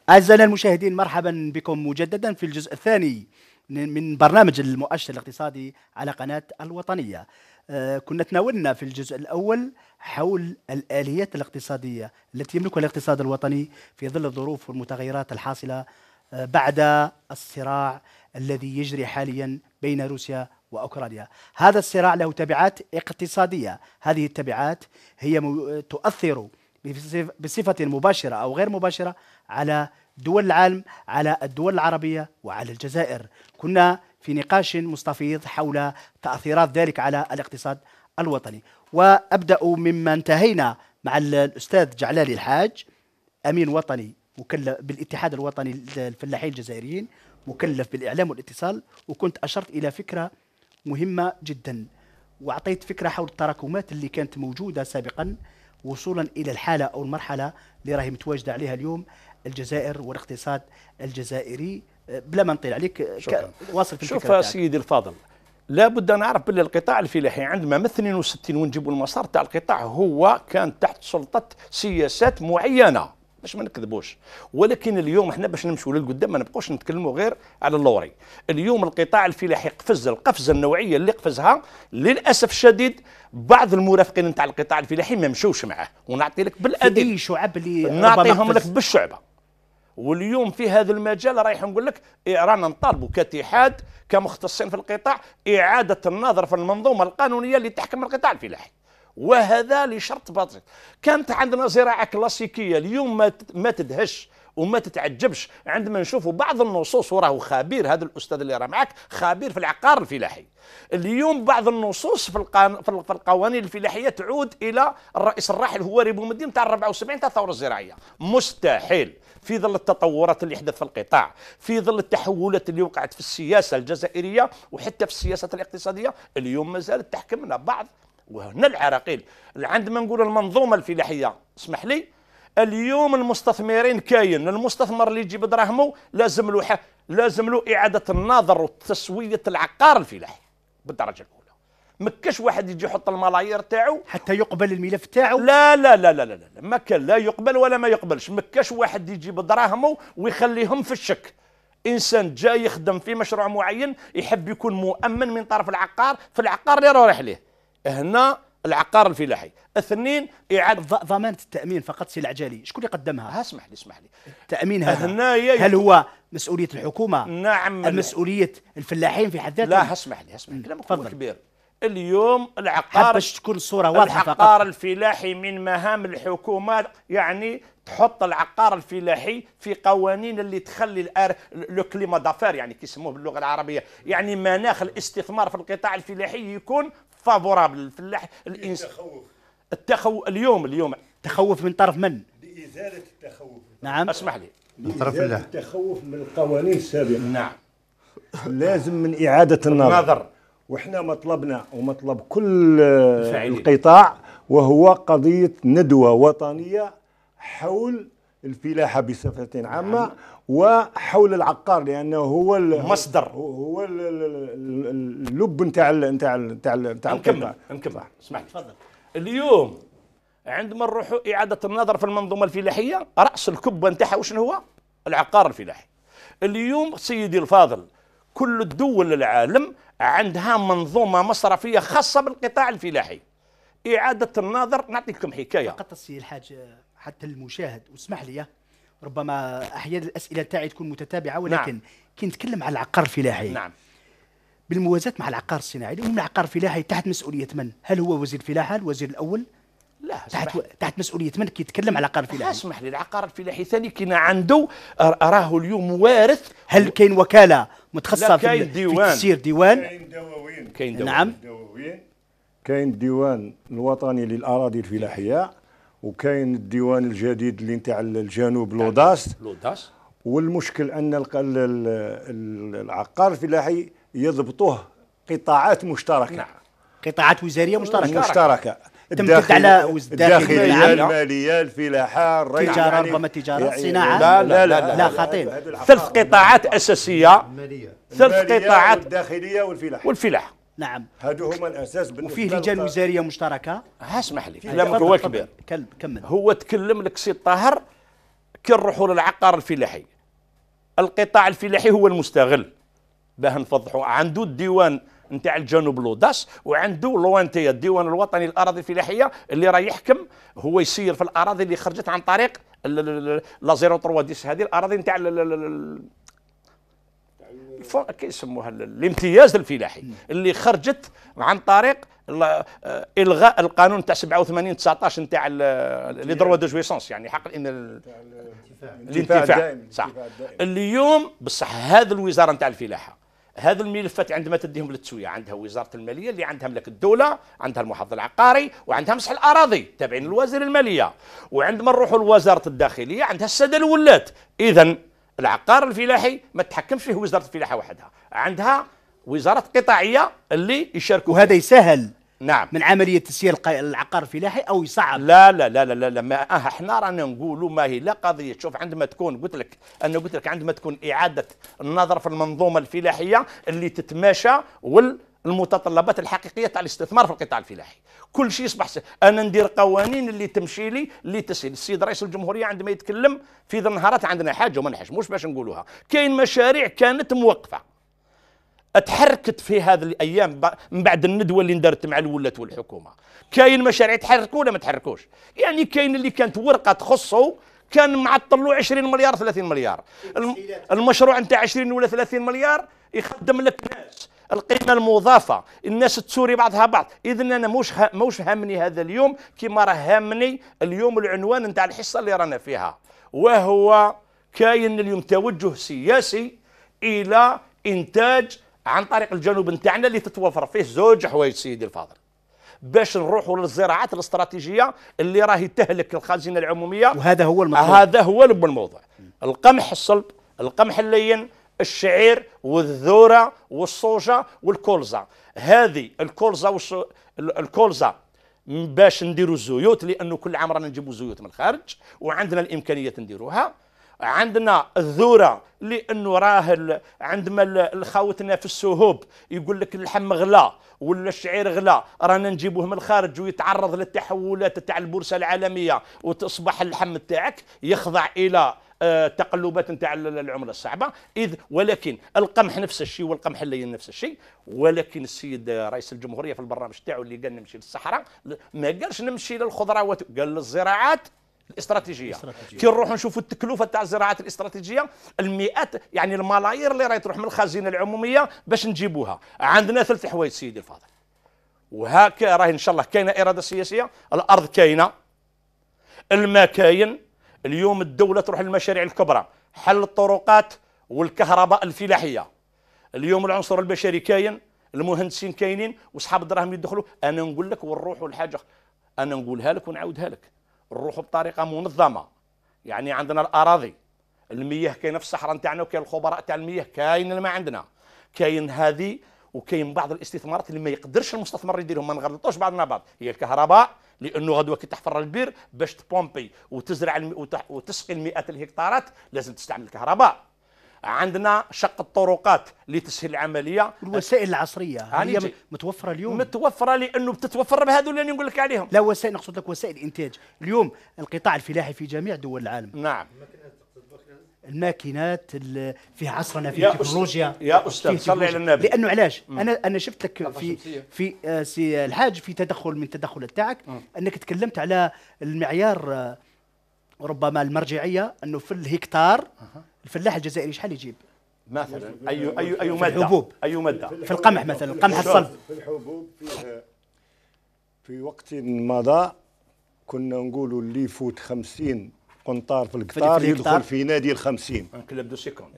S1: أعزائنا المشاهدين مرحبا بكم مجددا في الجزء الثاني من برنامج المؤشر الاقتصادي على قناة الوطنية آه، كنا تناولنا في الجزء الأول حول الآليات الاقتصادية التي يملكها الاقتصاد الوطني في ظل الظروف والمتغيرات الحاصلة آه، بعد الصراع الذي يجري حاليا بين روسيا واوكرانيا. هذا الصراع له تبعات اقتصاديه، هذه التبعات هي تؤثر بصفة مباشرة أو غير مباشرة على دول العالم على الدول العربية وعلى الجزائر كنا في نقاش مستفيض حول تأثيرات ذلك على الاقتصاد الوطني وأبدأ مما انتهينا مع الأستاذ جعلالي الحاج أمين وطني مكلف بالاتحاد الوطني للفلاحين الجزائريين مكلف بالإعلام والاتصال وكنت أشرت إلى فكرة مهمة جدا وأعطيت فكرة حول التراكمات اللي كانت موجودة سابقا وصولا الى الحاله او المرحله اللي راهي متواجده عليها اليوم الجزائر والاقتصاد الجزائري أه، بلا ما نطيل عليك أه، واصل في شوف
S5: سيدي الفاضل لابد نعرف باللي القطاع الفلاحي عندما من 62 ونجيبوا المسار تاع القطاع هو كان تحت سلطه سياسات معينه باش ما نكذبوش ولكن اليوم احنا باش نمشوا للقدام ما نبقوش نتكلموا غير على اللوري اليوم القطاع الفلاحي قفز القفزه النوعيه اللي قفزها للاسف الشديد بعض المرافقين نتاع القطاع الفلاحي ما مشوش معاه ونعطي لك بالادله شعب اللي نعطيهم لك بالشعبه واليوم في هذا المجال رايح نقول لك رانا نطالبوا كاتحاد كمختصين في القطاع اعاده النظر في المنظومه القانونيه اللي تحكم القطاع الفلاحي وهذا لشرط باطل كانت عندنا زراعة كلاسيكية اليوم ما تدهش وما تتعجبش عندما نشوفوا بعض النصوص وراه خبير هذا الاستاذ اللي راه معك خبير في العقار الفلاحي اليوم بعض النصوص في, القان... في القوانين الفلاحيه تعود الى الرئيس الراحل هواري بومدين تاع 74 تاع الثوره الزراعيه مستحيل في ظل التطورات اللي حدث في القطاع في ظل التحولات اللي وقعت في السياسه الجزائريه وحتى في السياسه الاقتصاديه اليوم ما زالت تحكمنا بعض وهنا العراقيل عندما نقول المنظومه الفلاحيه اسمح لي اليوم المستثمرين كاين المستثمر اللي يجيب دراهمه لازم له لازم له اعاده النظر وتسويه العقار الفلاحي بالدرجه الاولى ما كاش واحد يجي يحط الملايير تاعو حتى يقبل الملف تاعو لا لا لا لا لا, لا. ما كان لا يقبل ولا ما يقبلش ما كاش واحد يجيب دراهمه ويخليهم في الشك انسان جاي يخدم في مشروع معين يحب يكون مؤمن من طرف العقار في العقار اللي رايح ليه هنا العقار الفلاحي اثنين اعاده ضمانه التامين فقط سي العجالي شكون اللي قدمها اسمح لي اسمح لي
S1: التامين هذا هل هو مسؤوليه الحكومه نعم مسؤوليه الفلاحين
S5: في حد ذاته لا اسمح لي اسمح لي كلامك كبير اليوم العقار باش تكون الصوره واضحه العقار فقط. الفلاحي من مهام الحكومه يعني تحط العقار الفلاحي في قوانين اللي تخلي الار لو كليما دافير يعني كيسموه باللغه العربيه يعني مناخ الاستثمار في القطاع الفلاحي يكون فافورابل للفلاح الانس التخوف التخوف اليوم اليوم تخوف من طرف من؟
S3: لازاله التخوف نعم اسمح لي من طرف الله التخوف من القوانين السابقه
S5: نعم لازم من
S3: اعاده النظر نظر وحنا مطلبنا ومطلب كل فعلي. القطاع وهو قضيه ندوه وطنيه حول الفلاحه بصفه عامه نعم. وحول العقار لانه هو المصدر هو اللب نتاع نتاع نتاع نتاع نكمل نكمل
S5: اسمح لي تفضل اليوم عندما نروح اعاده النظر في المنظومه الفلاحيه راس الكبه نتاعها وشنو هو؟ العقار الفلاحي اليوم سيدي الفاضل كل الدول العالم عندها منظومه مصرفيه خاصه بالقطاع الفلاحي اعاده النظر نعطيكم حكايه فقط
S1: السي الحاج حتى المشاهد واسمح لي ربما احيانا الاسئله تاعي تكون متتابعه ولكن
S5: نعم. كي نتكلم على العقار الفلاحي نعم
S1: بالموازاه مع العقار الصناعي لان العقار الفلاحي تحت مسؤوليه من؟ هل هو وزير الفلاحه الوزير
S5: الاول؟ لا تحت و... تحت مسؤوليه من كيتكلم على العقار الفلاحي اسمح لي العقار الفلاحي ثاني كاين عنده راه اليوم وارث هل كاين وكاله متخصصه في, ديوان. في تسير ديوان كاين دواوين كاين نعم. دواوين نعم كاين الديوان الوطني
S3: للاراضي الفلاحيه وكاين الديوان الجديد اللي نتاع الجنوب لوداس لوداس والمشكل ان العقار الفلاحي يضبطوه قطاعات مشتركه نعم قطاعات وزاريه مشتركه مشتركه
S1: تمتد على الداخليه
S5: الماليه الفلاحه التجاره يعني ربما التجاره الصناعه لا لا لا, لا, لا خطير ثلاث قطاعات اساسيه ثلاث قطاعات
S1: الداخليه والفلاحه والفلاحه نعم
S3: هادو هما الاساس بالنسبه وفيه لجان
S1: وزاريه مشتركه
S5: اسمح لي كلامك هو كبير كمل هو تكلم لك سي طاهر كي نروحوا للعقار الفلاحي القطاع الفلاحي هو المستغل باه نفضحوا عنده الديوان نتاع الجنوب لوداس وعنده لوانتيا الديوان الوطني الاراضي الفلاحيه اللي راه يحكم هو يسير في الاراضي اللي خرجت عن طريق لا 0 3 هذه الاراضي نتاع يسموها الامتياز الفلاحي اللي خرجت عن طريق آه، الغاء القانون تاع 87 19 نتاع لي دروا دو جويسونس يعني حق ان الانتفاع صح اليوم بصح هذا الوزاره نتاع الفلاحه هذا الملفات عندما تديهم للتسويه عندها وزاره الماليه اللي عندها ملك الدوله عندها المحافظ العقاري وعندها مسح الاراضي تابعين لوزير الماليه وعندما نروحوا لوزاره الداخليه عندها الساده الولات اذا العقار الفلاحي ما تتحكمش فيه وزاره الفلاحه وحدها عندها وزارات قطاعيه اللي يشاركوا وهذا يسهل نعم من عمليه تسيير العقار الفلاحي او يصعب لا لا لا لا لا ما أه، احنا رانا نقولوا ما هي لا قضيه شوف عندما تكون قلت لك انا قلت لك عندما تكون اعاده النظر في المنظومه الفلاحيه اللي تتماشى وال المتطلبات الحقيقيه تاع الاستثمار في القطاع الفلاحي كل شيء يصبح انا ندير قوانين اللي تمشي لي اللي تسهل السيد رئيس الجمهوريه عندما يتكلم في ذا النهارات عندنا حاجه وما نحشموش باش نقولوها كاين مشاريع كانت موقفه تحركت في هذه الايام من بعد الندوه اللي اندرت مع الولاة والحكومه كاين مشاريع تحركوا ولا ما تحركوش يعني كاين اللي كانت ورقه تخصه كان معطل له 20 مليار 30 مليار المشروع نتاع 20 ولا 30 مليار يخدم لك ناس القيمه المضافه الناس تسوري بعضها بعض اذا انا موش موش هامني هذا اليوم كما راه هامني اليوم العنوان نتاع الحصه اللي رانا فيها وهو كاين اليوم توجه سياسي الى انتاج عن طريق الجنوب نتاعنا اللي تتوفر فيه زوج حوايج سيدي الفاضل باش نروحوا للزراعات الاستراتيجيه اللي راهي تهلك الخزينه العموميه وهذا هو المطلوب هذا هو الموضوع القمح الصلب القمح اللين الشعير والذرة والصوجة والكولزا هذه الكولزا والصو... الكولزا باش نديروا الزيوت لانه كل عام رانا نجيبوا زيوت من الخارج وعندنا الامكانيات نديروها عندنا الذوره لانه راه عندما الخاوتنا في السهوب يقول لك اللحم غلا ولا الشعير غلا رانا نجيبوه من الخارج ويتعرض للتحولات تاع البورصه العالميه وتصبح اللحم تاعك يخضع الى التقلبات آه، نتاع العمله الصعبه اذ ولكن القمح نفس الشيء والقمح اللين نفس الشيء ولكن السيد رئيس الجمهوريه في البرنامج تاعو اللي قال نمشي للصحراء ما قالش نمشي للخضروات قال للزراعات الاستراتيجيه كي نروحوا نشوفوا التكلفه تاع الزراعات الاستراتيجيه المئات يعني الملايير اللي راهي تروح من الخزينه العموميه باش نجيبوها عندنا ثلاث حوايج سيدي الفاضل وهكا راهي ان شاء الله كاينه اراده سياسيه الارض كاينه الماء كاين اليوم الدولة تروح للمشاريع الكبرى حل الطرقات والكهرباء الفلاحية اليوم العنصر البشري كاين المهندسين كاينين وصحاب الدراهم يدخلوا انا نقول لك ونروحوا لحاجه انا نقولها لك ونعاودها لك نروحوا بطريقه منظمه يعني عندنا الاراضي المياه كاينه في الصحراء نتاعنا وكاين الخبراء تاع المياه كاين الماء عندنا كاين هذه وكاين بعض الاستثمارات اللي ما يقدرش المستثمر يديرهم ما نغلطوش بعضنا بعض هي الكهرباء لانه غدوه كي تحفر البير باش تبومبي وتزرع الم... وتح... وتسقي المئات الهكتارات لازم تستعمل الكهرباء عندنا شق الطرقات لتسهيل العمليه الوسائل العصريه
S4: هي جي.
S1: متوفره اليوم
S5: متوفره لانه بتتوفر بهذو اللي نقول لك عليهم لا
S1: وسائل نقصد لك وسائل انتاج اليوم القطاع الفلاحي في جميع دول العالم نعم الماكينات في عصرنا في التكنولوجيا يا استاذ صلي على النبي لانه علاش انا انا شفت لك في في آه، سي الحاج في تدخل من تدخلات تاعك انك تكلمت على المعيار آه، ربما المرجعيه انه في الهكتار الفلاح الجزائري شحال يجيب
S5: مثلا اي اي اي ماده الحبوب اي ماده
S1: في القمح مثلا القمح الصلب في الحبوب في وقت مضى
S3: كنا نقولوا اللي يفوت 50 قنطار في القطار يدخل في نادي ال 50 كلاب دو سيكوند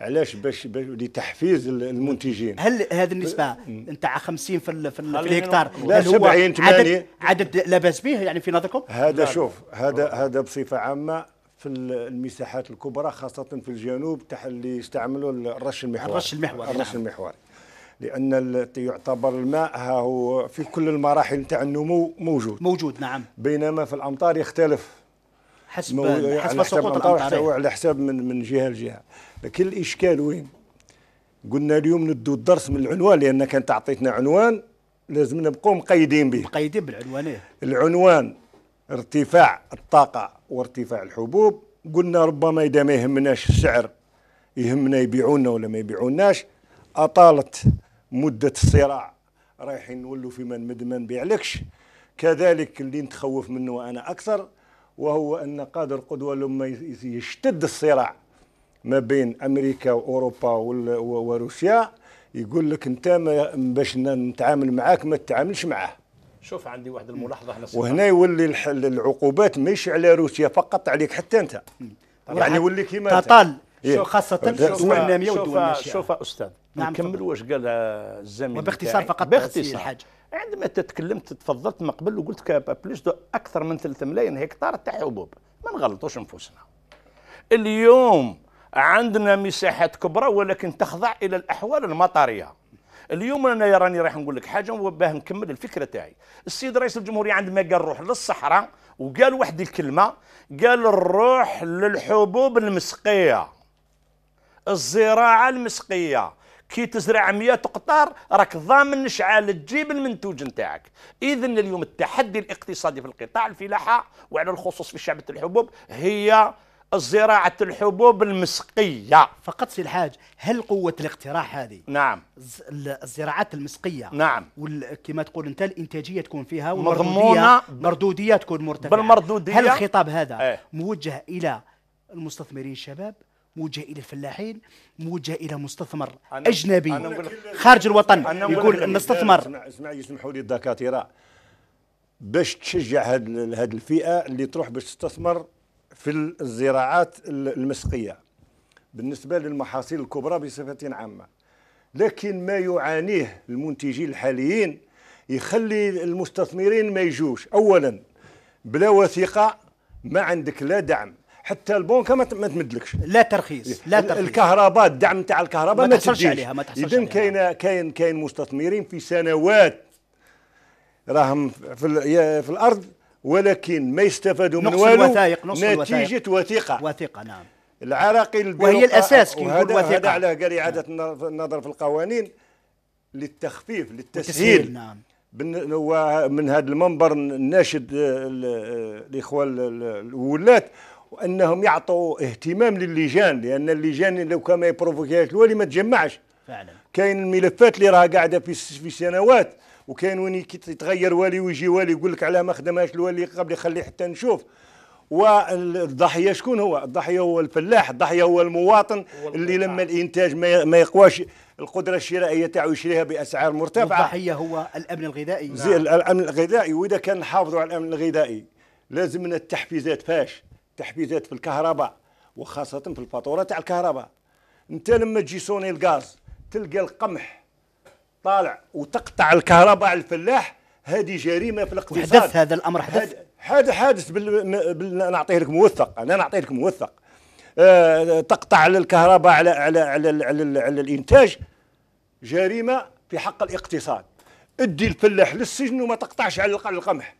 S3: علاش باش لتحفيز المنتجين
S1: هل هذه النسبه نتاع 50 في في
S5: الهكتار لا 70 80
S1: عدد لا باس به يعني في نظركم هذا شوف
S3: هذا هذا بصفه عامه في المساحات الكبرى خاصة في الجنوب تاع اللي يستعملوا الرش المحوري الرش المحوري الرش نعم. المحوري لأن يعتبر الماء ها هو في كل المراحل نتاع النمو موجود موجود نعم بينما في الأمطار يختلف حسب حسب يعني سقوط الامطار على حساب من من جهه لجهه لكن الاشكال وين قلنا اليوم ندو الدرس من العنوان لان كانت اعطيتنا عنوان لازم نبقوا مقيدين به
S1: مقيدين بالعنوان إيه.
S3: العنوان ارتفاع الطاقه وارتفاع الحبوب قلنا ربما اذا ما يهمناش السعر يهمنا يبيعونا ولا ما يبيعوناش اطالت مده الصراع رايحين نولوا في من ما نبيعلكش كذلك اللي نتخوف منه انا اكثر وهو أن قادر قدوة لما يشتد الصراع ما بين أمريكا وأوروبا وروسيا يقول لك أنت باش نتعامل معاك ما تتعاملش معاه
S5: شوف عندي واحد الملاحظه على وهنا
S3: يولي العقوبات ماشي على روسيا فقط عليك حتى انت
S5: يعني يولي كيما تطال إيه. خاصه الدول الناميه والدول شوف استاذ نعم نكمل واش قال الزميل باختصار فقط باختصار الحاجه عندما تكلمت تفضلت من قبل وقلت دو اكثر من 3 ملايين هكتار تاع حبوب ما نغلطوش نفوسنا اليوم عندنا مساحات كبرى ولكن تخضع الى الاحوال المطريه اليوم انا راني راح نقول لك حاجه وباه نكمل الفكره تاعي السيد رئيس الجمهوريه عندما قال روح للصحراء وقال واحد الكلمه قال الروح للحبوب المسقيه الزراعه المسقيه كي تزرع 100 قطار راك ضامن شعال تجيب المنتوج نتاعك اذا اليوم التحدي الاقتصادي في القطاع الفلاحه وعلى الخصوص في شعبه الحبوب هي زراعة الحبوب المسقية فقط سي الحاج هل قوة الاقتراع هذه نعم
S1: الزراعات المسقية نعم وكما تقول أنت الإنتاجية تكون فيها مضمونة مردودية تكون مرتفعة بالمردودية هل الخطاب هذا ايه؟ موجه إلى المستثمرين الشباب موجه الى الفلاحين موجه الى مستثمر اجنبي خارج الوطن يقول المستثمر
S3: اسمع يسمحوا لي الدكاتره باش تشجع هذه الفئه اللي تروح باش تستثمر في الزراعات المسقيه بالنسبه للمحاصيل الكبرى بصفه عامه لكن ما يعانيه المنتجين الحاليين يخلي المستثمرين ما يجوش اولا بلا وثيقه ما عندك لا دعم حتى البنكه ما تمدلكش لا ترخيص لا ترخيص الكهرباء الدعم تاع الكهرباء ما, تحصلش عليها ما تحصلش اذا كاين كاين كاين مستثمرين في سنوات راهم في, في الارض ولكن ما يستفادوا من والو الوثائق نصف نتيجه
S1: وثيقه وثيقه نعم
S3: العراقي وهي الاساس كي نقول وثيقه هذا على قال اعاده نعم. النظر في القوانين للتخفيف للتسهيل نعم ومن هذا المنبر ناشد آه، آه، الاخوه الولات وانهم يعطوا اهتمام للجان لان اللجان لو كان ما يبروفوكيهاش الوالي ما تجمعش فعلا كاين الملفات اللي راها قاعده في في سنوات وكاين وين يتغير والي ويجي والي يقول لك علاه ما خدمهاش الوالي قبل يخليه حتى نشوف والضحيه شكون هو؟ الضحيه هو الفلاح، الضحيه هو المواطن اللي لما الانتاج ما يقواش القدره الشرائيه تاعو يشريها باسعار مرتفعه. الضحيه هو الامن الغذائي. زي الامن الغذائي واذا كان نحافظوا على الامن الغذائي لازمنا التحفيزات فاش؟ تحفيزات في الكهرباء وخاصة في الفاتورة تاع الكهرباء انت لما تجي سوني الغاز تلقى القمح طالع وتقطع الكهرباء على الفلاح هذه جريمة في الاقتصاد حدث هذا الأمر حدث هذا حادث بال... بال... نعطيه لك موثق أنا نعطيه لك موثق أه... تقطع الكهرباء على على على على, على, على الإنتاج جريمة في حق الاقتصاد ادي الفلاح للسجن وما تقطعش على القمح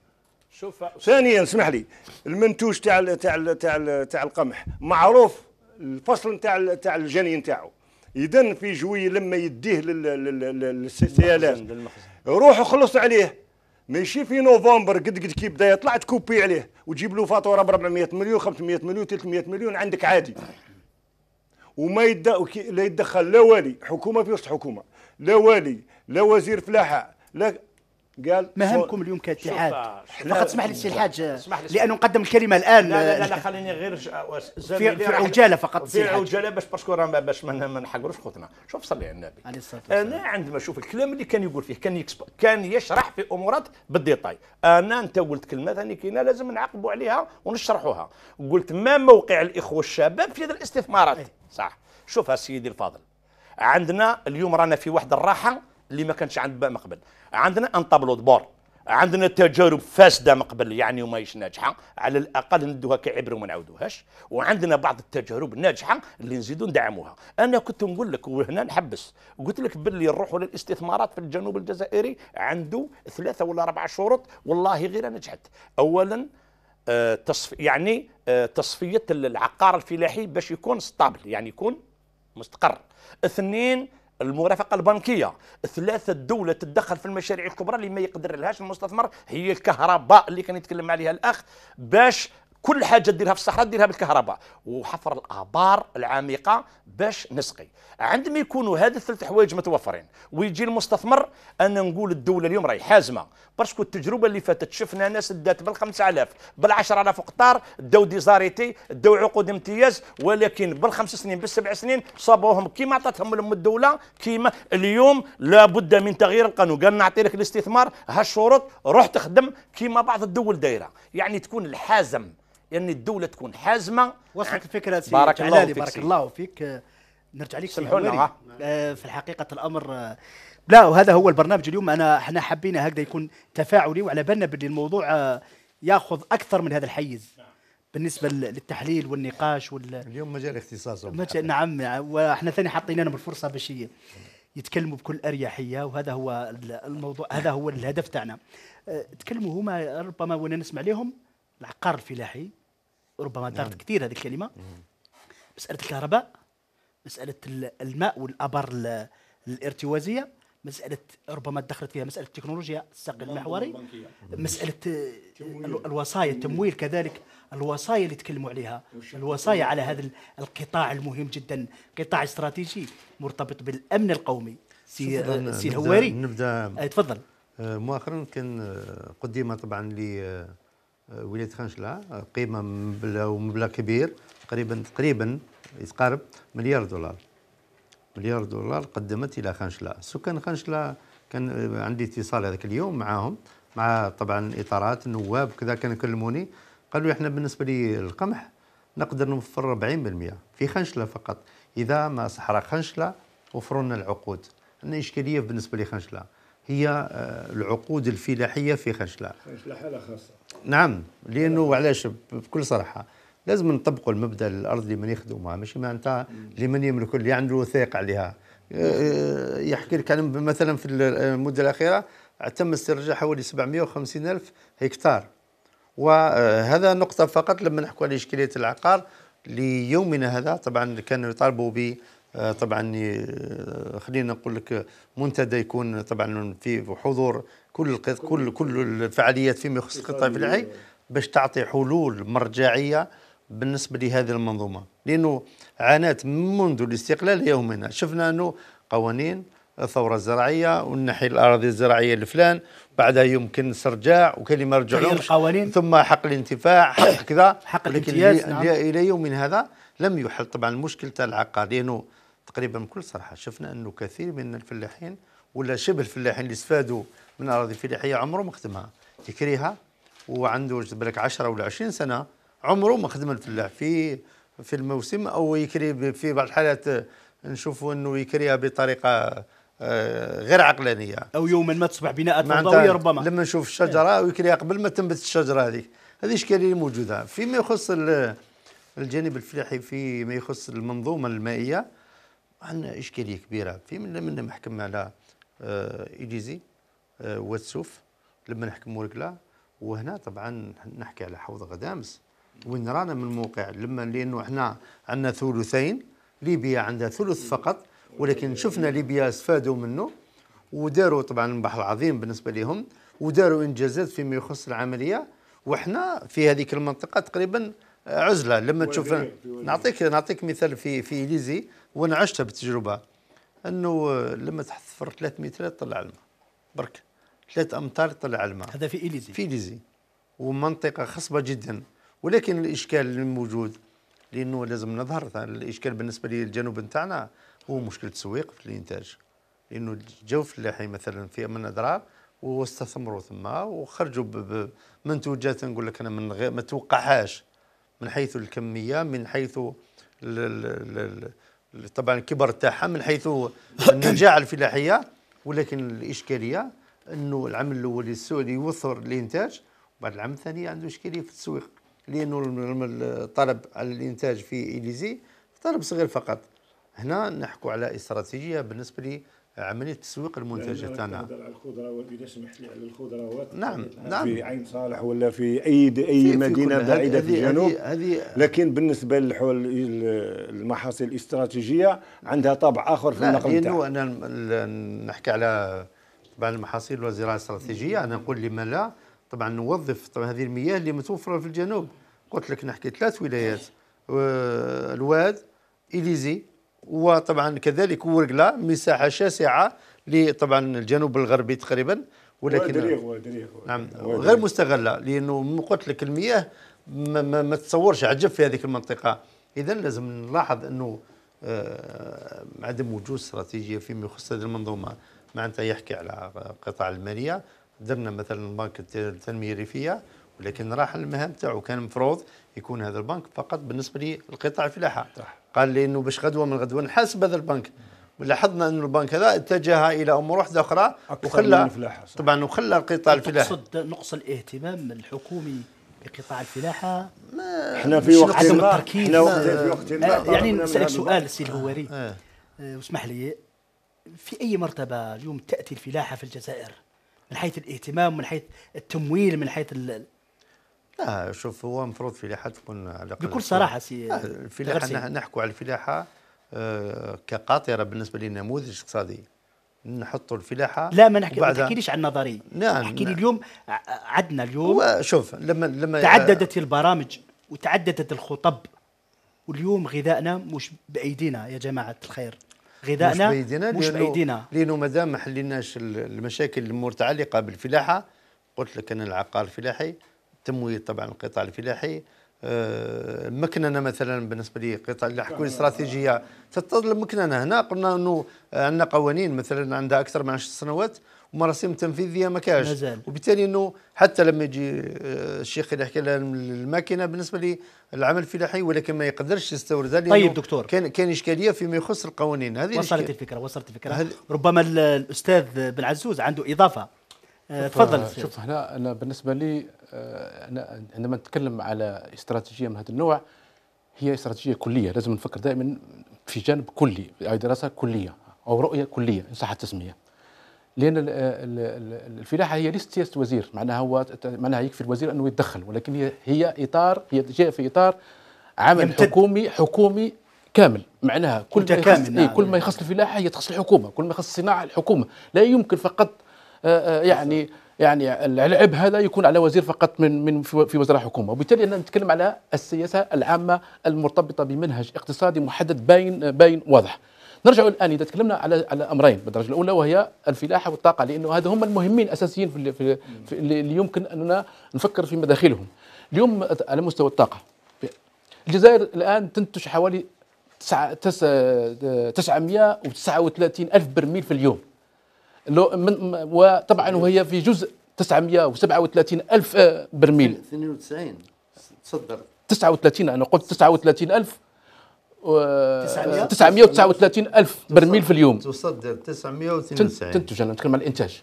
S3: شوف ثانيا اسمح لي المنتوج تاع تاع تاع تاع القمح معروف الفصل تاع تاع الجني نتاعو اذا في جوي لما يديه للسيالات روح خلص عليه ماشي في نوفمبر قد قد كي بدا يطلع تكوبي عليه وتجيب له فاتوره ب 400 مليون 500 مليون 300 مليون عندك عادي وما يد... لا يدخل لا والي حكومه في وسط حكومه لا
S1: والي لا وزير فلاحه لا قال مهامكم اليوم كاتحاد لقد تسمح لي سي الحاج لانه نقدم الكلمه الان لا لا, لا
S5: خليني غير في, في يعني. عجاله فقط في عجاله باش باسكو راه باش ما نحقروش خوتنا شوف صلي على النبي عليه الصلاه والسلام انا عندما اشوف الكلام اللي كان يقول فيه كان يكسب كان يشرح في امورات بالديطاي انا انت قلت كلمه ثاني كاينه لازم نعاقبوا عليها ونشرحوها قلت ما موقع الاخوه الشباب في هذه الاستثمارات صح شوف سيدي الفاضل عندنا اليوم رانا في واحد الراحه اللي ما كانش عند من قبل عندنا ان طابلو دبور عندنا تجارب فاسده من قبل يعني وماهيش ناجحه على الاقل ندوها كعبره وما نعاودوهاش وعندنا بعض التجارب الناجحه اللي نزيدو ندعموها انا كنت نقول لك وهنا نحبس قلت لك باللي نروحوا للاستثمارات في الجنوب الجزائري عنده ثلاثه ولا اربعه شروط والله غير نجحت اولا آه تصف يعني آه تصفيه العقار الفلاحي باش يكون ستابل يعني يكون مستقر اثنين المرافقه البنكيه ثلاثه الدوله تتدخل في المشاريع الكبرى اللي ما يقدر لهاش المستثمر هي الكهرباء اللي كان يتكلم عليها الاخ باش كل حاجه ديرها في الصحراء ديرها بالكهرباء وحفر الابار العميقه باش نسقي عندما يكونوا هاد الثلاث حوايج متوفرين ويجي المستثمر انا نقول الدوله اليوم راهي حازمه باسكو التجربه اللي فاتت شفنا ناس دات بال 5000 بال 10000 قطار داو ديزاريتي داو عقود امتياز ولكن بالخمس سنين بالسبع سنين صابوهم كيما عطاتهم لهم الدوله كيما اليوم لابد من تغيير القانون قال نعطي لك الاستثمار هالشروط روح تخدم كيما بعض الدول دايره يعني تكون الحازم يعني الدوله تكون حازمه وصلت الفكره سي بارك الله فيك بارك
S1: الله فيك نرجع لك سمحونا آه، في الحقيقه الامر آه، لا وهذا هو البرنامج اليوم انا احنا حبينا هكذا يكون تفاعلي وعلى بالنا باللي الموضوع آه، ياخذ اكثر من هذا الحيز بالنسبه للتحليل والنقاش وال اليوم مجال اختصاصهم مجال نعم واحنا ثاني حاطين لهم الفرصه باش يتكلموا بكل اريحيه وهذا هو الموضوع هذا هو الهدف تاعنا تكلموا هما ربما وانا نسمع لهم العقار الفلاحي ربما دارت نعم. كثير هذه الكلمه مساله الكهرباء مساله الماء والابار الارتوازيه مساله ربما دخلت فيها مساله التكنولوجيا الساق المحوري مساله الوصايا التمويل كذلك الوصايا اللي تكلموا عليها الوصايا على هذا القطاع المهم جدا قطاع استراتيجي مرتبط بالامن القومي سي, سي الهواري نبدا تفضل
S2: آه، مؤخرا كان آه، قدم طبعا لولايه آه، خانشلا قيمه مبلغ كبير تقريبا تقريبا يتقارب مليار دولار مليار دولار قدمت الى خانشلا سكان خانشلا كان عندي اتصال هذاك اليوم معاهم مع طبعا اطارات النواب كذا كانوا يكلموني قالوا احنا بالنسبه للقمح نقدر نوفر 40% في خنشله فقط اذا ما صحراء خنشله وفروا لنا العقود عندنا اشكاليه بالنسبه لخنشله هي آه، العقود الفلاحيه في خشله
S3: خشله حاله خاصه
S2: نعم لانه علاش بكل صراحه لازم نطبقوا المبدا الارض لمن يخدمها ماشي معناتها لمن يملك اللي عنده وثائق عليها آه، آه، يحكي لك مثلا في المده الاخيره تم استرجاع حوالي 750 الف هكتار وهذا نقطه فقط لما نحكوا على اشكاليه العقار ليومنا هذا طبعا كانوا يطالبوا ب آه، طبعا آه، خلينا نقول لك منتدى يكون طبعا في حضور كل كل كل الفعاليات فيما يخص القطاع في العي باش تعطي حلول مرجعيه بالنسبه لهذه المنظومه لانه عانت منذ الاستقلال يومنا شفنا انه قوانين الثوره الزراعيه ونحي الاراضي الزراعيه لفلان بعدها يمكن استرجاع وكلمه رجعوش ثم حق الانتفاع حق كذا حق الامتياز نعم. الى يوم هذا لم يحل طبعا المشكل تاع العقار لانه تقريبا بكل صراحه شفنا انه كثير من الفلاحين ولا شبه الفلاحين اللي استفادوا من اراضي فلاحيه عمره ما خدمها يكريها وعنده بالك 10 ولا 20 سنه عمره ما خدم الفلاح في في الموسم او يكري في بعض الحالات نشوفوا انه يكريها بطريقه آه، غير عقلانيه او يوما ما تصبح بناء فضويه ربما لما نشوف الشجره ويكريها قبل ما تنبت الشجره هذه هذه اشكاليه موجوده فيما يخص الجانب الفلاحي فيما يخص المنظومه المائيه عندنا اشكاليه كبيره في من لما نحكم على آه، إيجيزي آه، واتسوف لما نحكم ورقله وهنا طبعا نحكي على حوض غدامس وين رانا من الموقع لما لانه احنا عندنا ثلثين ليبيا عندها ثلث فقط ولكن شفنا ليبيا استفادوا منه وداروا طبعا البحر العظيم بالنسبه لهم وداروا انجازات فيما يخص العمليه واحنا في هذيك المنطقه تقريبا عزله لما تشوف نعطيك نعطيك مثال في في ليزي وانا عشتها بالتجربه انه لما تحفر فرق 3 مترات طلع الماء برك ثلاث امتار طلع الماء هذا في اليزي في اليزي ومنطقه خصبه جدا ولكن الاشكال الموجود لانه لازم نظهر الاشكال بالنسبه للجنوب نتاعنا هو مشكله تسويق في الانتاج لانه جاو فلاحي مثلا في من اضرار واستثمروا ثم وخرجوا بمنتوجات نقول لك انا من غير ما توقعهاش من حيث الكميه من حيث ال ال ال طبعا الكبر تاعها من حيث النجاعه (coughs) الفلاحيه ولكن الاشكاليه انه العام الاول السعودي يوفر الانتاج وبعد العام الثاني عنده اشكاليه في التسويق لانه الطلب على الانتاج في اليزي طلب صغير فقط هنا نحكو على استراتيجيه بالنسبه عمليه تسويق المنتجات تاعنا على
S3: الخضروات اذا سمحت لي على الخضروات نعم نعم في عين صالح ولا في اي اي في مدينه بعيده في الجنوب هذه لكن بالنسبه المحاصيل الاستراتيجيه عندها نعم. طابع اخر في النقل تاعها
S2: انا نحكي على طبعا المحاصيل والزراعه الاستراتيجيه انا نقول لما لا طبعا نوظف طبعا هذه المياه اللي متوفره في الجنوب قلت لك نحكي ثلاث ولايات الواد اليزي وطبعا كذلك ورقلة مساحة شاسعة لطبعا الجنوب الغربي تقريبا ولكن ودريغ ودريغ نعم ودريغ. غير مستغلة لأنه قلت لك المياه ما, ما, ما تصورش عجب في هذه المنطقة إذا لازم نلاحظ أنه آه عدم وجود استراتيجية فيما يخص هذه المنظومة معناتها يحكي على قطاع المالية درنا مثلا بنك التنمية الريفية ولكن راح المهام تاعو كان المفروض يكون هذا البنك فقط بالنسبة للقطاع الفلاحة قال لي انه باش غدوه من غدوه نحاسب هذا البنك ولاحظنا انه البنك هذا اتجه الى امور واحده اخرى وخلى طبعا وخلى القطاع الفلاحي
S1: تقصد نقص الاهتمام الحكومي بقطاع الفلاحه احنا في وقت عدم التركيز احنا وقت في وقت ما يعني نسالك سؤال سي الهواري آه. آه، واسمح لي في اي مرتبه اليوم تاتي الفلاحه في الجزائر من حيث الاهتمام من حيث التمويل من حيث
S2: لا شوف هو المفروض فلاحه تكون على بكل صراحه سي الفلاحه نحكوا على الفلاحه آه، كقاطره بالنسبه للنموذج الاقتصادي نحطوا الفلاحه لا ما نحكي ما تحكيليش عن النظري نعم احكي لي
S1: اليوم عندنا اليوم شوف لما لما تعددت البرامج وتعددت الخطب واليوم غذائنا مش بايدينا يا جماعه الخير غذائنا مش بايدينا مش بايدينا
S2: لانه مادام ما حليناش المشاكل المتعلقه بالفلاحه قلت لك انا العقار الفلاحي تمويل طبعا القطاع الفلاحي آه، مكننا مثلا بالنسبه لقطاع اللي حكوا استراتيجيه تتطلب مكننا هنا قلنا انه عندنا قوانين مثلا عندها اكثر من 10 سنوات ومراسيم تنفيذيه ما كاش وبالتالي انه حتى لما يجي آه، الشيخ اللي حكى لنا الماكينه بالنسبه للعمل الفلاحي ولكن ما يقدرش يستوردها طيب دكتور كان كان اشكاليه فيما يخص القوانين هذه
S1: وصلت الفكره وصلت الفكره
S2: ربما الاستاذ
S1: بن عزوز عنده اضافه آه، تفضل شوف
S4: هنا انا بالنسبه لي آه، عندما نتكلم على استراتيجيه من هذا النوع هي استراتيجيه كليه لازم نفكر دائما في جانب كلي اي دراسه كليه او رؤيه كليه ان صح التسميه لان الفلاحه هي ليست سياسه وزير معناها هو معناها يكفي الوزير انه يتدخل ولكن هي هي اطار هي جاء في اطار عمل يمتد. حكومي حكومي كامل معناها كل ما يخص نعم. إيه كل ما يخص الفلاحه هي تخص الحكومه كل ما يخص الصناعه الحكومه لا يمكن فقط آآ آه، آآ آه، يعني يعني العبء هذا يكون على وزير فقط من من في وزاره حكومه، وبالتالي انا نتكلم على السياسه العامه المرتبطه بمنهج اقتصادي محدد باين باين واضح نرجع الان اذا تكلمنا على على امرين بالدرجه الاولى وهي الفلاحه والطاقه لانه هذا هم المهمين الاساسيين في, اللي, في اللي يمكن اننا نفكر في مداخلهم اليوم على مستوى الطاقه الجزائر الان تنتج حوالي 939 الف برميل في اليوم وطبعا وهي في جزء 937 ألف آه، برميل 92 تصدر 39 أنا قلت 39 ألف
S2: 939
S4: ألف برميل في اليوم
S2: تصدر 992 تنتج
S4: أنا نتكلم عن الإنتاج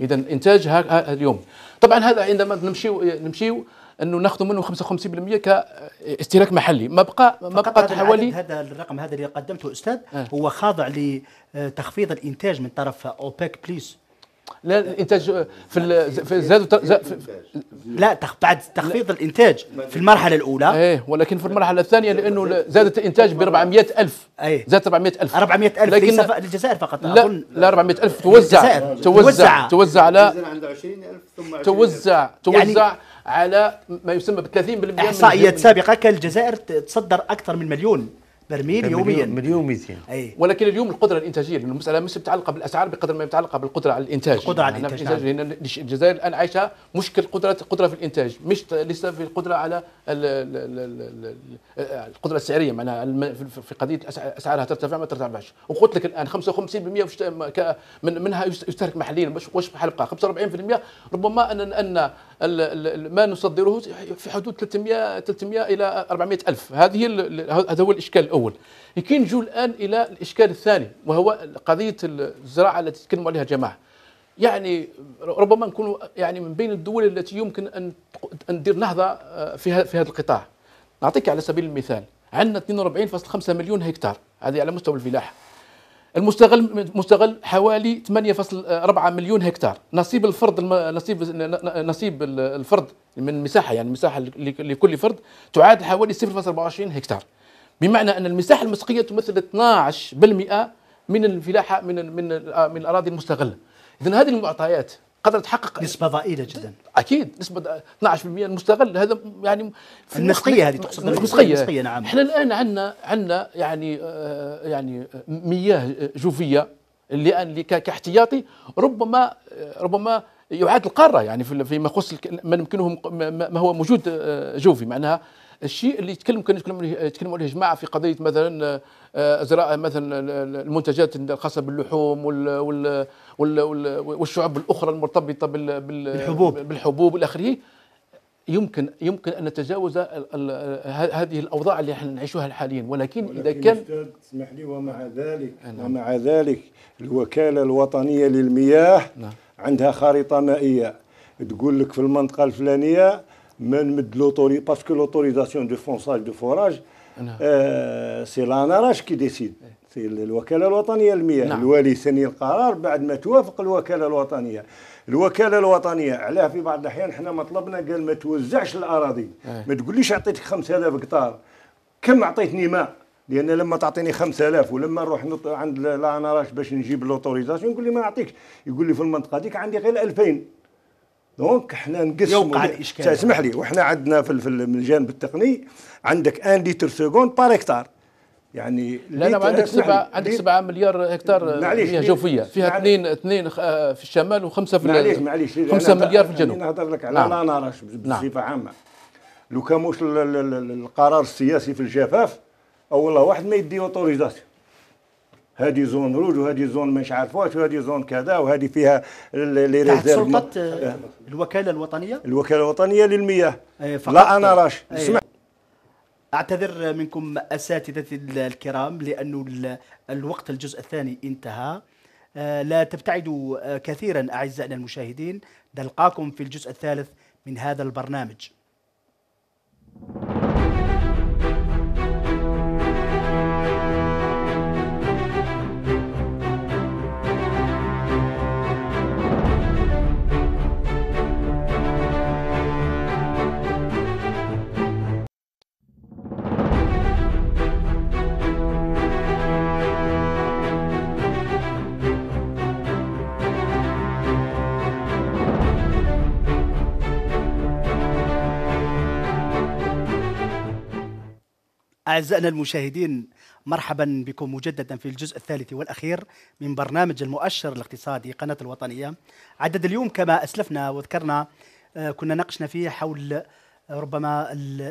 S4: إذا الإنتاج ها اليوم طبعا هذا عندما نمشيو نمشيو انه ناخذ منه 55% كاستهلاك محلي ما بقى ما بقى حوالي هذا
S1: الرقم هذا اللي قدمته استاذ آه. هو خاضع لتخفيض الانتاج من طرف اوبك
S4: بليس لا الانتاج في في زادوا لا بعد تخفيض الانتاج في المرحله الاولى ايه ولكن في المرحله الثانيه لانه زادت الانتاج ب 400 الف ايه زادت 400 الف 400 الف لكن للجزائر فقط لا لا 400 الف توزع توزع توزع على ثم توزع توزع يعني على ما يسمى ب 30% احصائيات
S1: سابقه كان الجزائر تصدر اكثر من مليون
S4: برميل يوميا مليون و200 ولكن اليوم القدره الانتاجيه لان المساله مش متعلقه بالاسعار بقدر ما متعلقه بالقدره على الانتاج القدره على الانتاج, نعم. لان الجزائر الان عايشه مشكل قدره قدره في الانتاج مش لسه في القدره على القدره السعريه معناها في قضيه اسعارها ترتفع ما ترتفعش وقلت لك الان 55% منها يستهلك محليا واش حلقه 45% ربما ان ان ما نصدره في حدود 300 300 الى 400 الف هذه هذا هو الاشكال الاول كي نجوا الان الى الاشكال الثاني وهو قضيه الزراعه التي تكلموا عليها جماعه يعني ربما نكون يعني من بين الدول التي يمكن ان ندير نهضه آه، في في هذا القطاع نعطيك على سبيل المثال عندنا 42.5 مليون هكتار هذه على مستوى الفلاحه المستغل مستغل حوالي 8.4 مليون هكتار نصيب الفرد نصيب نصيب الفرد من مساحه يعني المساحه لكل فرد تعادل حوالي 0.24 هكتار بمعنى ان المساحه المسقيه تمثل 12% من الفلاحه من من آه، من الاراضي المستغله اذا هذه المعطيات قدر تحقق نسبه ضئيله جدا اكيد نسبه 12% المستغل هذا يعني في النسقيه هذه تقصد النسقيه, النسقية نعم احنا الان عندنا عندنا يعني آه يعني مياه جوفيه اللي اللي كاحتياطي ربما ربما يعاد القاره يعني فيما يخص ما يمكنهم ما هو موجود آه، جوفي معناها الشيء اللي يتكلم كان يتكلموا عليه جماعه في قضيه مثلا زراعه آه، مثلا المنتجات الخاصه باللحوم وال وال وال والشعوب الاخرى المرتبطه بال بالحبوب بالحبوب والى اخره يمكن يمكن ان نتجاوز هذه الاوضاع اللي احنا نعيشها حاليا ولكن, ولكن اذا كان
S3: اسمح لي ومع نعم. ذلك نعم. ومع ذلك الوكاله الوطنيه للمياه نعم. عندها خارطه مائيه تقول لك في المنطقه الفلانيه نمد لوطوري باسكو لوطوريزاسيون دو فونساج دو فوراج سي لاناراج كي ديسيد سي الوكاله الوطنيه للمياه نعم. الوالي سني القرار بعد ما توافق الوكاله الوطنيه الوكاله الوطنيه علاه في بعض الاحيان حنا مطلبنا قال ما توزعش الاراضي إيه. ما تقوليش اعطيتك 5000 هكتار كم اعطيتني ماء لان لما تعطيني 5000 ولما نروح نط... عند الاناراش باش نجيب لوطوريزاسيون يقول لي ما نعطيكش يقول لي في المنطقه ديك عندي غير 2000 دونك حنا نقسموا يوقع الاشكال تسمح لي وحنا عندنا في الجانب التقني عندك ان لتر سكوند بار هكتار يعني لا لا عندك سبعة عندك 7
S4: مليار هكتار مياه جوفيه فيها اثنين اثنين آه، في الشمال وخمسه في معليش معليش 5 مليار في الجنوب نهضر لك على نعم. لا نراش نعم. بصفه
S3: نعم. عامه لو كان مش القرار السياسي في الجفاف اول واحد ما يدي اوتوريزاسيون هذه زون روج وهذه زون مش عارف واش وهذه زون كذا وهذه فيها لي ريزيرف سلطه اه.
S1: الوكاله الوطنيه
S3: الوكاله الوطنيه للمياه
S1: اه، لا انا راش اه. اسمع اعتذر منكم اساتذتي الكرام لانه الوقت الجزء الثاني انتهى لا تبتعدوا كثيرا اعزائنا المشاهدين نلقاكم في الجزء الثالث من هذا البرنامج. أعزائنا المشاهدين مرحبا بكم مجددا في الجزء الثالث والأخير من برنامج المؤشر الاقتصادي قناة الوطنية عدد اليوم كما أسلفنا وذكرنا آه، كنا ناقشنا فيه حول آه، ربما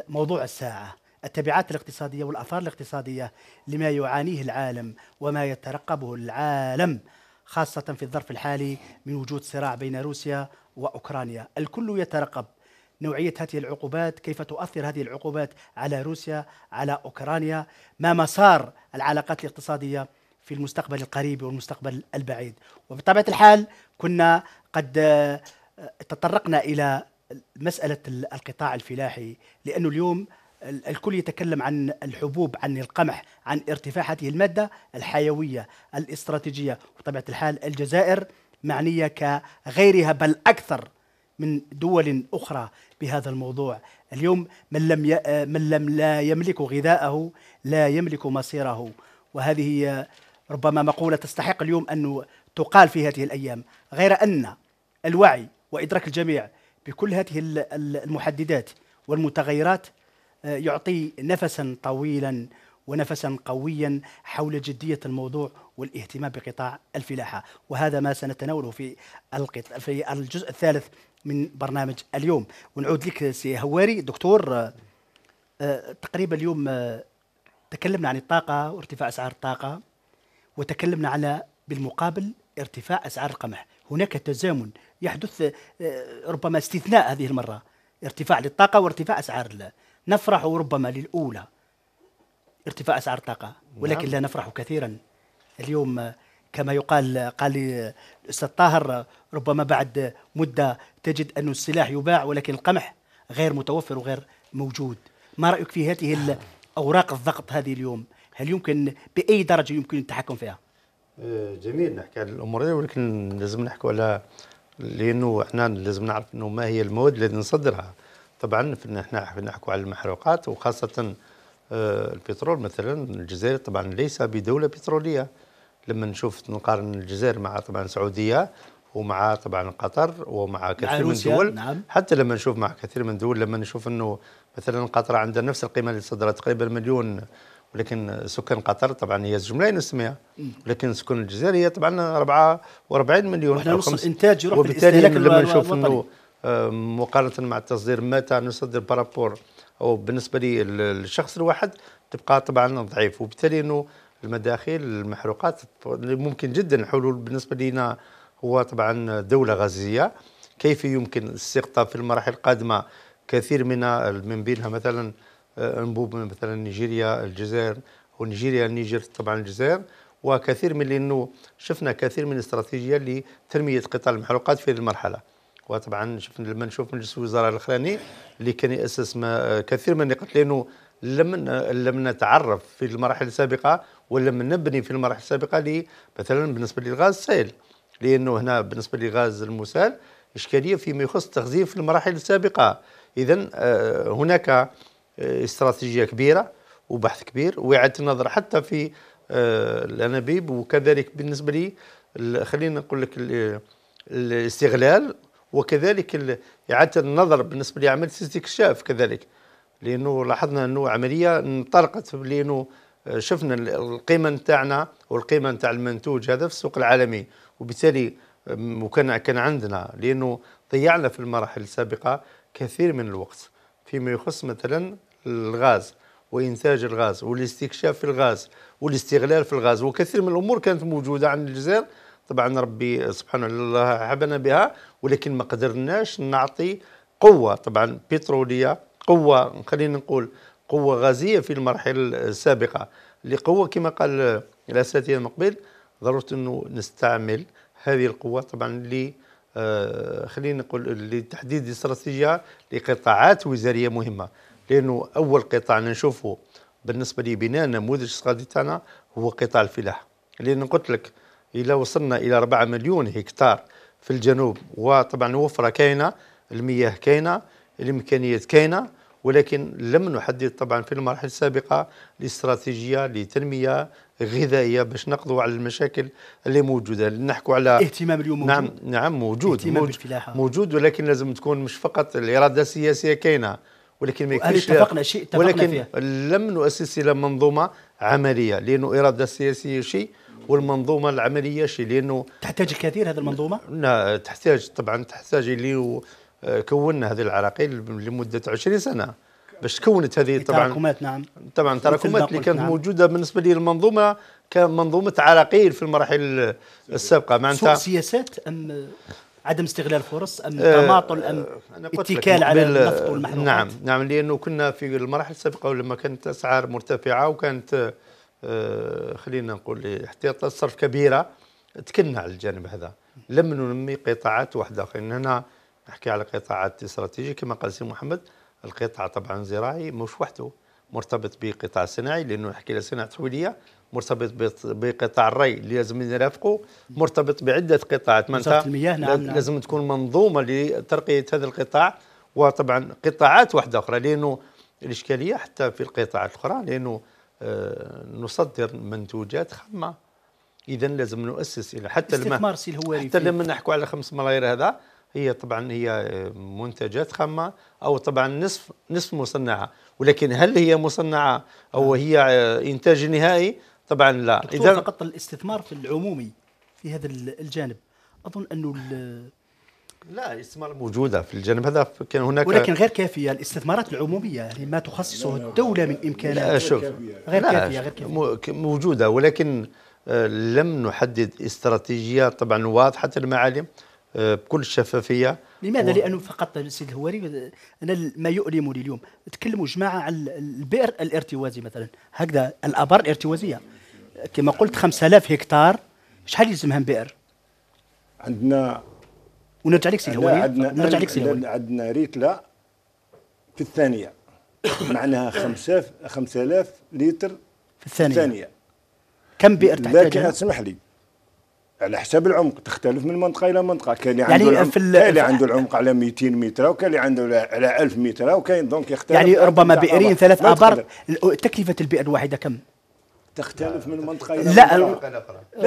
S1: موضوع الساعة التبعات الاقتصادية والآثار الاقتصادية لما يعانيه العالم وما يترقبه العالم خاصة في الظرف الحالي من وجود صراع بين روسيا وأوكرانيا الكل يترقب نوعية هذه العقوبات كيف تؤثر هذه العقوبات على روسيا على أوكرانيا ما مسار العلاقات الاقتصادية في المستقبل القريب والمستقبل البعيد وبطبيعة الحال كنا قد آه، تطرقنا إلى مسألة القطاع الفلاحي لأنه اليوم الكل يتكلم عن الحبوب عن القمح عن ارتفاع هذه المادة الحيوية الاستراتيجية وطبيعة الحال الجزائر معنية كغيرها بل أكثر من دول أخرى بهذا الموضوع اليوم من لم, ي... آه، من لم لا يملك غذاءه لا يملك مصيره وهذه هي ربما مقولة تستحق اليوم أن تقال في هذه الأيام غير أن الوعي وإدراك الجميع بكل هذه المحددات والمتغيرات آه، يعطي نفسا طويلا ونفسا قويا حول جديه الموضوع والاهتمام بقطاع الفلاحه وهذا ما سنتناوله في في الجزء الثالث من برنامج اليوم ونعود لك سي هواري دكتور آه، آه، تقريبا اليوم آه، تكلمنا عن الطاقة وارتفاع أسعار الطاقة وتكلمنا على بالمقابل ارتفاع أسعار القمح هناك تزامن يحدث ربما استثناء هذه المرة ارتفاع للطاقة وارتفاع أسعار لا. نفرح ربما للأولى ارتفاع أسعار الطاقة ولكن نعم. لا نفرح كثيرا اليوم كما يقال قال الأستاذ طاهر ربما بعد مدة تجد أن السلاح يباع ولكن القمح غير متوفر وغير موجود ما رأيك في هذه أوراق الضغط هذه اليوم هل يمكن بأي درجة يمكن التحكم فيها؟
S2: آه، جميل نحكي على الامور هذه ولكن لازم نحكي على لانه احنا لازم نعرف انه ما هي المواد اللي نصدرها طبعا احنا نحكي على المحروقات وخاصه آه، البترول مثلا الجزائر طبعا ليس بدوله بتروليه لما نشوف نقارن الجزائر مع طبعا السعوديه ومع طبعا قطر ومع كثير من الدول نعم. حتى لما نشوف مع كثير من الدول لما نشوف انه مثلا قطر عندها نفس القيمه اللي صدرت تقريبا مليون ولكن سكان قطر طبعا هي ملايين وسمية ولكن إيه. سكان الجزائر هي طبعا 44 مليون وحنا نص الانتاج يروح وبالتالي لما نشوف انه مقارنه مع التصدير متى نصدر بارابور او بالنسبه للشخص الواحد تبقى طبعا ضعيف وبالتالي انه المداخيل المحروقات اللي ممكن جدا الحلول بالنسبه لنا هو طبعا دوله غازيه كيف يمكن استقطاب في المراحل القادمه كثير من من بينها مثلا آه، انبوب مثلا نيجيريا الجزائر ونيجيريا النيجر طبعا الجزائر وكثير من لانه شفنا كثير من الاستراتيجيه لتنميه قطاع المحروقات في هذه المرحله وطبعا شفنا لما نشوف مجلس الوزراء الاخراني اللي كان ياسس آه، كثير من النقاط لانه لم آه، لم نتعرف في المراحل السابقه ولما نبني في المراحل السابقه لي مثلا بالنسبه للغاز السائل لانه هنا بالنسبه للغاز المسال اشكاليه فيما يخص التخزين في المراحل السابقه اذا آه، هناك آه، استراتيجيه كبيره وبحث كبير واعاده النظر حتى في آه، الانابيب وكذلك بالنسبه لي خلينا نقول لك الاستغلال وكذلك اعاده النظر بالنسبه لعمليه الاستكشاف كذلك لانه لاحظنا انه عمليه انطلقت لانه آه، شفنا القيمه نتاعنا والقيمه نتاع المنتوج هذا في السوق العالمي وبالتالي وكان كان عندنا لانه ضيعنا في المراحل السابقه كثير من الوقت فيما يخص مثلا الغاز وانتاج الغاز والاستكشاف في الغاز والاستغلال في الغاز وكثير من الامور كانت موجوده عند الجزائر طبعا ربي سبحانه الله حبنا بها ولكن ما قدرناش نعطي قوه طبعا بتروليه قوه خلينا نقول قوة غازية في المرحلة السابقة اللي قوة كما قال الأساتذة المقبل ضرورة أنه نستعمل هذه القوة طبعا اللي آه، خلينا نقول لتحديد استراتيجية لقطاعات وزارية مهمة لأنه أول قطاع نشوفه بالنسبة لبناء نموذج الاستراتيجي تاعنا هو قطاع الفلاحة لأن قلت لك إلى وصلنا إلى 4 مليون هكتار في الجنوب وطبعا وفرة كاينة المياه كاينة الإمكانيات كاينة ولكن لم نحدد طبعا في المراحل السابقة الاستراتيجية لتنمية غذائية باش نقضوا على المشاكل اللي موجودة نحكوا على اهتمام اليوم موجود نعم نعم موجود اهتمام موجود, بالفلاحة. موجود ولكن لازم تكون مش فقط الإرادة السياسية كاينة ولكن ما يكفيش اتفقنا شيء اتفقنا ولكن فيها. لم نؤسس إلى منظومة عملية لأنه إرادة سياسية شيء والمنظومه العمليه شيء لانه تحتاج الكثير هذه المنظومه؟ لا تحتاج طبعا تحتاج اللي كونا هذه العراقيل لمده 20 سنه باش تكونت هذه طبعا تراكمات نعم طبعا تراكمات اللي كانت نعم. موجوده بالنسبه لي المنظومه كمنظومه عراقيل في المراحل السابقه معناتها سوء
S1: سياسات ام عدم استغلال فرص ام آه، تماطل ام اتكال على النفط
S2: والمحروقات نعم نعم لانه كنا في المراحل السابقه ولما كانت اسعار مرتفعه وكانت آه، خلينا نقول احتياطات صرف كبيره تكلنا على الجانب هذا لم ننمي قطاعات واحده خلينا هنا نحكي على قطاعات استراتيجية كما قال سي محمد القطاع طبعا زراعي مش وحده مرتبط بقطاع صناعي لانه نحكي على صناعه التحويليه مرتبط بقطاع الري اللي لازم يرافقه مرتبط بعده قطاعات المياه نعم, نعم. لازم نعم. تكون منظومه لترقيه هذا القطاع وطبعا قطاعات واحده اخرى لانه الاشكاليه حتى في القطاعات الاخرى لانه آه، نصدر منتوجات خامه اذا لازم نؤسس الى حتى الاستثمار استثمار سي الهواري حتى لما نحكوا على 5 ملايير هذا هي طبعا هي آه، منتجات خامه او طبعا نصف نصف مصنعه ولكن هل هي مصنعه او نعم. هي آه، انتاج نهائي طبعا لا اذا فقط
S1: الاستثمار في العمومي في هذا الجانب اظن انه
S2: لا الاستثمار موجوده في الجانب هذا كان هناك ولكن
S1: غير كافيه الاستثمارات العموميه يعني ما تخصصه الدوله من امكانات غير كافيه غير
S2: كافيه موجوده ولكن آه، لم نحدد استراتيجيه طبعا واضحه المعالم آه، بكل الشفافيه
S1: لماذا؟ و... لانه فقط السيد الهواري انا ما يؤلمني اليوم تكلموا جماعه على البئر الارتوازي مثلا هكذا الابار الارتوازيه كما قلت 5000 هكتار شحال يلزمها من بئر؟ عندنا ونرجع لك سيد الهواري نرجع لك سيد الهواري
S3: عندنا ريتلا في الثانيه معناها 5000 5000 لتر في الثانيه, الثانية. كم بئر تحتاج؟ لكن اسمح لي على حسب العمق تختلف من منطقه الى منطقه كاين اللي عنده يعني عنده كاين اللي عنده العمق على 200 متر وكاين اللي عنده على 1000 متر وكاين دونك يختلف يعني ربما بئرين ثلاث ابار
S1: تكلفه البئر الواحده كم؟ تختلف
S3: من منطقه الى لا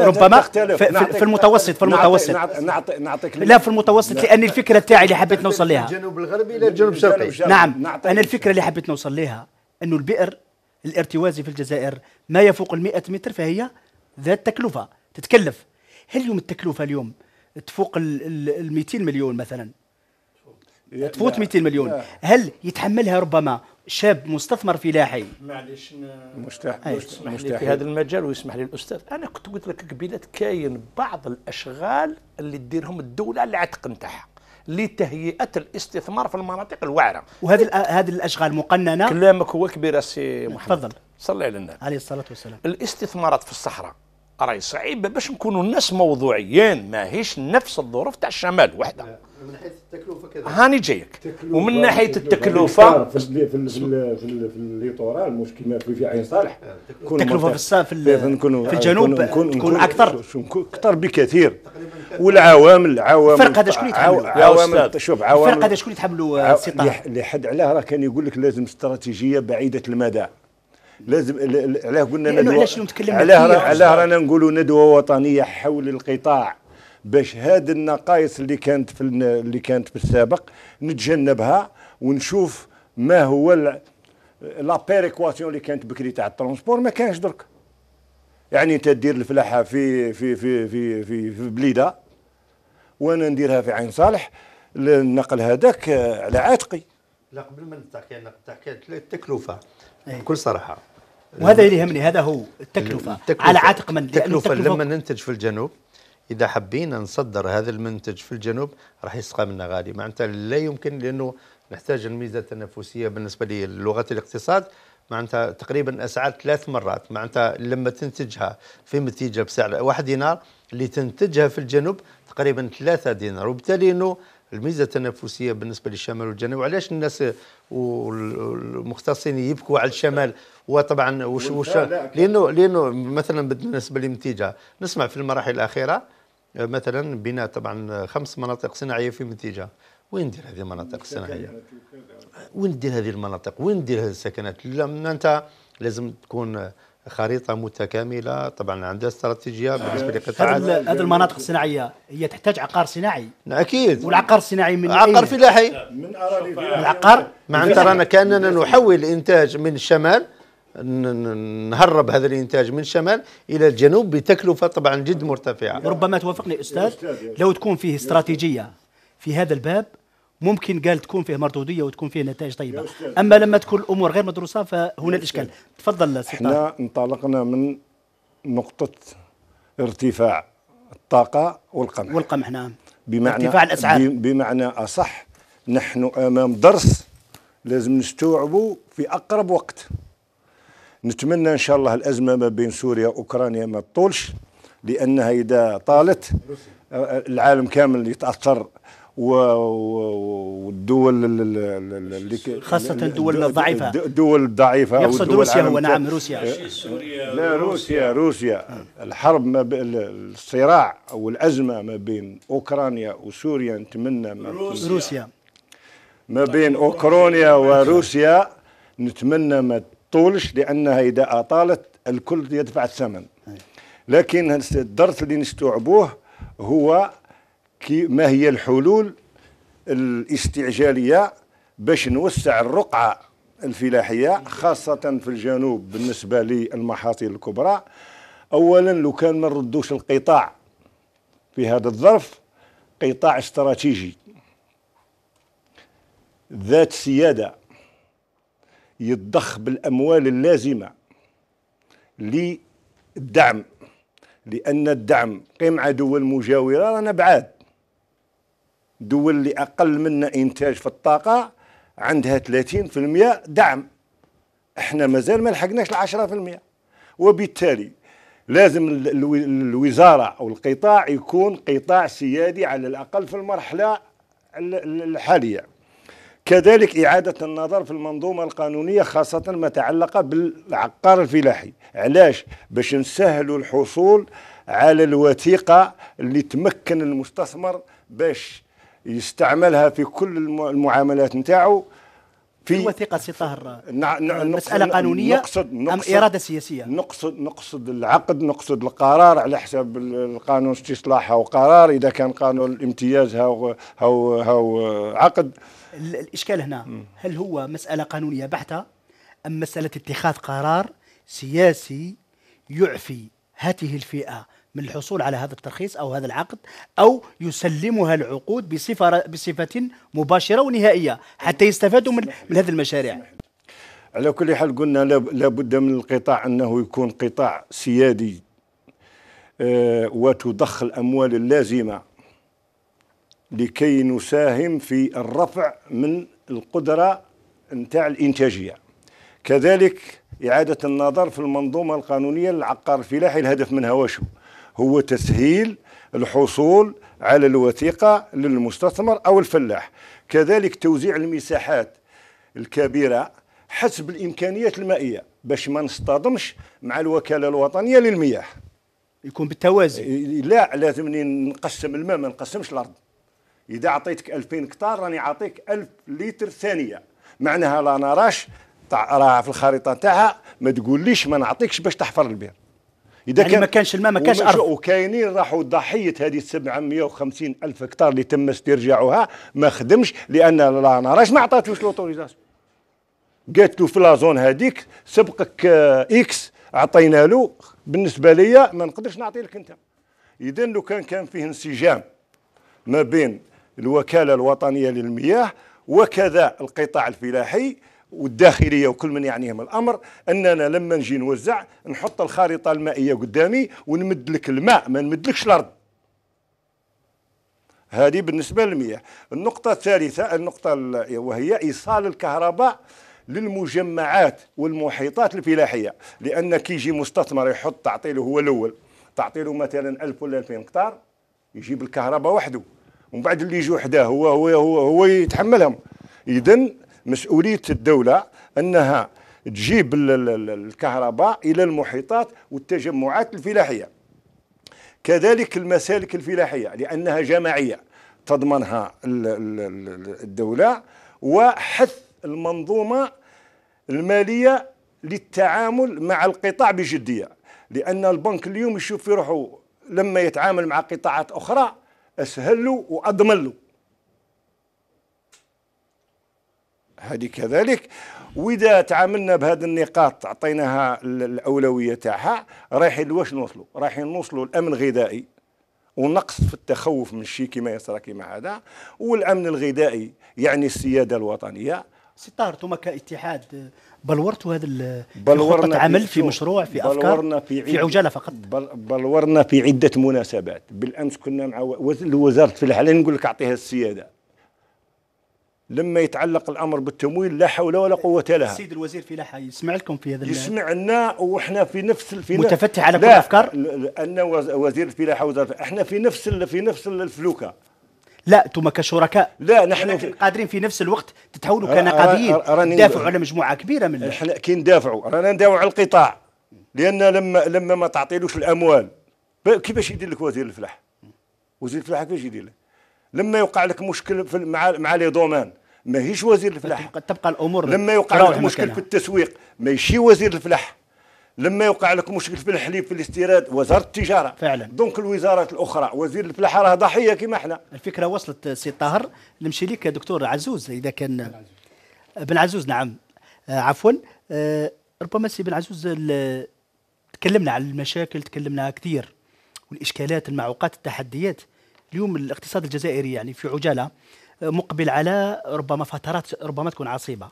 S3: ربما تختلف. في, في, في المتوسط في المتوسط نعطيك
S2: نعطيك, لا في المتوسط لان الفكره تاعي اللي حبيت نوصل لها الجنوب الغربي الى الجنوب الشرقي نعم
S1: انا الفكره اللي حبيت نوصل لها انه البئر الارتوازي في الجزائر ما يفوق ال 100 متر فهي ذات تكلفه تتكلف هل اليوم التكلفه اليوم تفوق ال 200 مليون مثلا
S5: تفوت 200 مليون لا.
S1: هل يتحملها ربما شاب مستثمر فلاحي معليش مستحيل مستحيل في هذا المجال
S5: ويسمح لي الاستاذ انا كنت قلت لك قبيله كاين بعض الاشغال اللي تديرهم الدوله على العتق نتاعها لتهيئه الاستثمار في المناطق الوعره وهذه هذه الاشغال مقننه كلامك هو كبير سي محمد تفضل صلي على النبي عليه الصلاه والسلام الاستثمارات في الصحراء راهي صعيبه باش نكونوا الناس موضوعيين ماهيش نفس الظروف تاع الشمال وحده من حيث التكلفه كذا هاني جايك ومن ناحيه التكلفه في
S3: في في الليتورال مش كيما في عين صالح التكلفه في في الجنوب تكون اكثر اكثر بكثير والعوامل العوامل الفرق هذا شكون يتحملوا عوامل شوف عوامل الفرق هذا شكون يتحملوا آه، السيطره اللي حد علاه راه كان يقول لك لازم استراتيجيه بعيده المدى لازم علاه قلنا ندوه علاش نتكلم علاه علاه رانا نقولوا ندوه وطنيه حول القطاع باش هاد النقائص اللي كانت في اللي كانت في السابق نتجنبها ونشوف ما هو لا بيريكواسيون اللي كانت بكري تاع الترونسبور ما كانش درك يعني انت دير الفلاحه في في في في في, في بليده وانا نديرها في عين صالح النقل هذاك على عاتقي
S2: لا قبل ما نتحكي نتحكي التكلفه إيه. بكل صراحه وهذا اللي يهمني هذا هو التكلفه, التكلفة على عاتق من التكلفه لما ننتج في الجنوب اذا حبينا نصدر هذا المنتج في الجنوب راح يسقى منا غالي معناتها لا يمكن لانه نحتاج الميزه التنافسيه بالنسبه للغه الاقتصاد معناتها تقريبا اسعار ثلاث مرات معناتها لما تنتجها في نتيجه بسعر واحد دينار اللي تنتجها في الجنوب تقريبا ثلاثة دينار وبالتالي انه الميزه التنافسيه بالنسبه للشمال والجنوب وعلاش الناس والمختصين يبكوا على الشمال وطبعا وش وش لانه لانه مثلا بالنسبه للنتيجه نسمع في المراحل الاخيره آه، مثلا بناء طبعا خمس مناطق صناعيه في النتيجه وين ندير هذه المناطق الصناعيه؟ وين ندير هذه المناطق؟ وين ندير هذه السكنات؟ لا انت لازم تكون خريطه متكامله طبعا عندها استراتيجيه بالنسبه لقطاعات هذه المناطق
S1: الصناعيه هي تحتاج عقار صناعي اكيد والعقار الصناعي من عقار فلاحي من اراضي العقار مع معناتها رانا
S2: كاننا نحول الانتاج من الشمال نهرب هذا الانتاج من الشمال الى الجنوب بتكلفه طبعا جد مرتفعه
S1: ربما توافقني استاذ لو تكون فيه استراتيجيه في هذا الباب ممكن قال تكون فيه مردوديه وتكون فيه نتائج طيبه اما لما تكون الامور غير مدروسه فهنا الاشكال تفضل سي احنا انطلقنا من نقطه ارتفاع الطاقه والقمح والقمح نعم
S3: بمعنى ارتفاع الاسعار بمعنى اصح نحن امام درس لازم نستوعبه في اقرب وقت نتمنى ان شاء الله الازمه ما بين سوريا واوكرانيا ما تطولش لانها اذا طالت آه، العالم كامل يتاثر والدول اللي خاصة الدول الضعيفة الدول الضعيفة يقصد روسيا هو نعم روسيا إيه. لا روسيا روسيا آه. الحرب ما بين الصراع أو الأزمة ما بين أوكرانيا وسوريا نتمنى ما روسيا ما طيب، بين أوكرانيا وروسيا نتمنى ما تطولش لأنها إذا أطالت الكل يدفع الثمن آه. لكن الدرس اللي نستوعبوه هو كي ما هي الحلول الاستعجاليه باش نوسع الرقعه الفلاحيه خاصه في الجنوب بالنسبه للمحاصيل الكبرى اولا لو كان ما نردوش القطاع في هذا الظرف قطاع استراتيجي ذات سياده يضخ بالاموال اللازمه للدعم لان الدعم قمع دول مجاوره رانا بعاد دول اللي اقل منا انتاج في الطاقه عندها 30% دعم احنا مازال ما لحقناش ال 10% وبالتالي لازم الوزاره او القطاع يكون قطاع سيادي على الاقل في المرحله الحاليه كذلك إعادة النظر في المنظومة القانونية خاصة ما تعلق بالعقار الفلاحي علاش باش نسهلوا الحصول على الوثيقة اللي تمكن المستثمر باش يستعملها في كل المعاملات نتاعو في وثيقة سي طاهر آه، مساله قانونيه نقصد, نقصد ام اراده سياسيه نقصد نقصد العقد نقصد القرار على حساب القانون استصلاحها وقرار اذا كان قانون الامتياز هاو هاو هاو عقد الاشكال هنا
S1: هل هو مساله قانونيه بحته ام مساله اتخاذ قرار سياسي يعفي هذه الفئه من الحصول على هذا الترخيص او هذا العقد او يسلمها العقود بصفه بصفه مباشره ونهائيه حتى يستفادوا من من هذه المشاريع
S3: على كل حال قلنا لابد من القطاع انه يكون قطاع سيادي آه، وتضخ الاموال اللازمه لكي نساهم في الرفع من القدره نتاع الانتاجيه كذلك إعادة النظر في المنظومة القانونية للعقار الفلاحي الهدف منها واشو؟ هو تسهيل الحصول على الوثيقة للمستثمر أو الفلاح كذلك توزيع المساحات الكبيرة حسب الإمكانيات المائية باش ما نصطدمش مع الوكالة الوطنية للمياه يكون بالتوازي لا لازم نقسم الماء ما نقسمش الأرض إذا أعطيتك 2000 هكتار راني أعطيك 1000 لتر ثانية معناها لا نراش راها في الخريطة تاعها ما تقوليش ما نعطيكش باش تحفر البير
S4: اذا يعني كان ما كانش الماء ما كانش ارض
S3: وكاينين راحوا ضحيه هذه 750 الف هكتار اللي تم استرجاعها ما خدمش لان لا نراش ما عطاتوش لوتوريزاسيون قالت له في لازون هذيك سبقك آه، اكس عطينا له بالنسبه ليا ما نقدرش نعطي لك انت اذا لو كان كان فيه انسجام ما بين الوكاله الوطنيه للمياه وكذا القطاع الفلاحي والداخليه وكل من يعنيهم الامر اننا لما نجي نوزع نحط الخريطه المائيه قدامي ونمد لك الماء ما نمدلكش الارض هذه بالنسبه للمياه النقطه الثالثه النقطه وهي ايصال الكهرباء للمجمعات والمحيطات الفلاحيه لان كي يجي مستثمر يحط تعطي له هو الاول تعطي له مثلا 1000 ولا 2000 هكتار يجيب الكهرباء وحده ومن بعد اللي يجوا حداه هو هو هو, هو يتحملهم اذا مسؤوليه الدوله انها تجيب الكهرباء الى المحيطات والتجمعات الفلاحيه كذلك المسالك الفلاحيه لانها جماعيه تضمنها الدوله وحث المنظومه الماليه للتعامل مع القطاع بجديه لان البنك اليوم يشوف في روحه لما يتعامل مع قطاعات اخرى اسهل له واضمن له هذه كذلك واذا تعاملنا بهذه النقاط اعطيناها الاولويه تاعها رايحين لواش نوصلوا رايحين نوصلوا الامن الغذائي ونقص في التخوف من الشيء كما يصرى كما هذا والامن الغذائي يعني السياده الوطنيه
S1: ثم كاتحاد بلورتوا هذا بلورنا عمل في مشروع في افكار بلورنا في, في عجاله
S3: فقط بلورنا في عده مناسبات بالامس كنا مع وزاره الفلاحه لا نقول لك اعطيها السياده لما يتعلق الامر بالتمويل لا حول ولا قوه لها السيد الوزير في لحى يسمع لكم في هذا يسمع لنا واحنا في نفس في متفتح على كل الافكار ان وزير الفلاحه وزاره احنا في نفس في نفس الفلوكه
S1: لا انتم كشركاء لا نحن في قادرين في نفس الوقت تتحولوا كنقابيين تدافعوا على مجموعه كبيره من احنا كي ندافعوا رانا ندافعوا على القطاع لان لما لما ما
S3: تعطيلوش الاموال كيفاش يدير لك وزير الفلاحه وزير الفلاحه كيفاش يدير لك لما يوقع لك مشكل في مع مع لي دومان ماهيش وزير الفلاح تبقى الامور لما يوقع لك مشكل في التسويق ماشي وزير الفلاح لما يوقع لك مشكل في الحليب في
S1: الاستيراد وزاره التجاره فعلا دونك الوزارات الاخرى وزير الفلاحه راه ضحيه كما احنا الفكره وصلت سي طاهر نمشي لك دكتور عزوز اذا كان بن عزوز نعم آه عفوا آه ربما سي بن عزوز تكلمنا على المشاكل تكلمنا كثير والاشكالات المعوقات التحديات اليوم الاقتصاد الجزائري يعني في عجاله آه، مقبل على ربما فترات ربما تكون عصيبه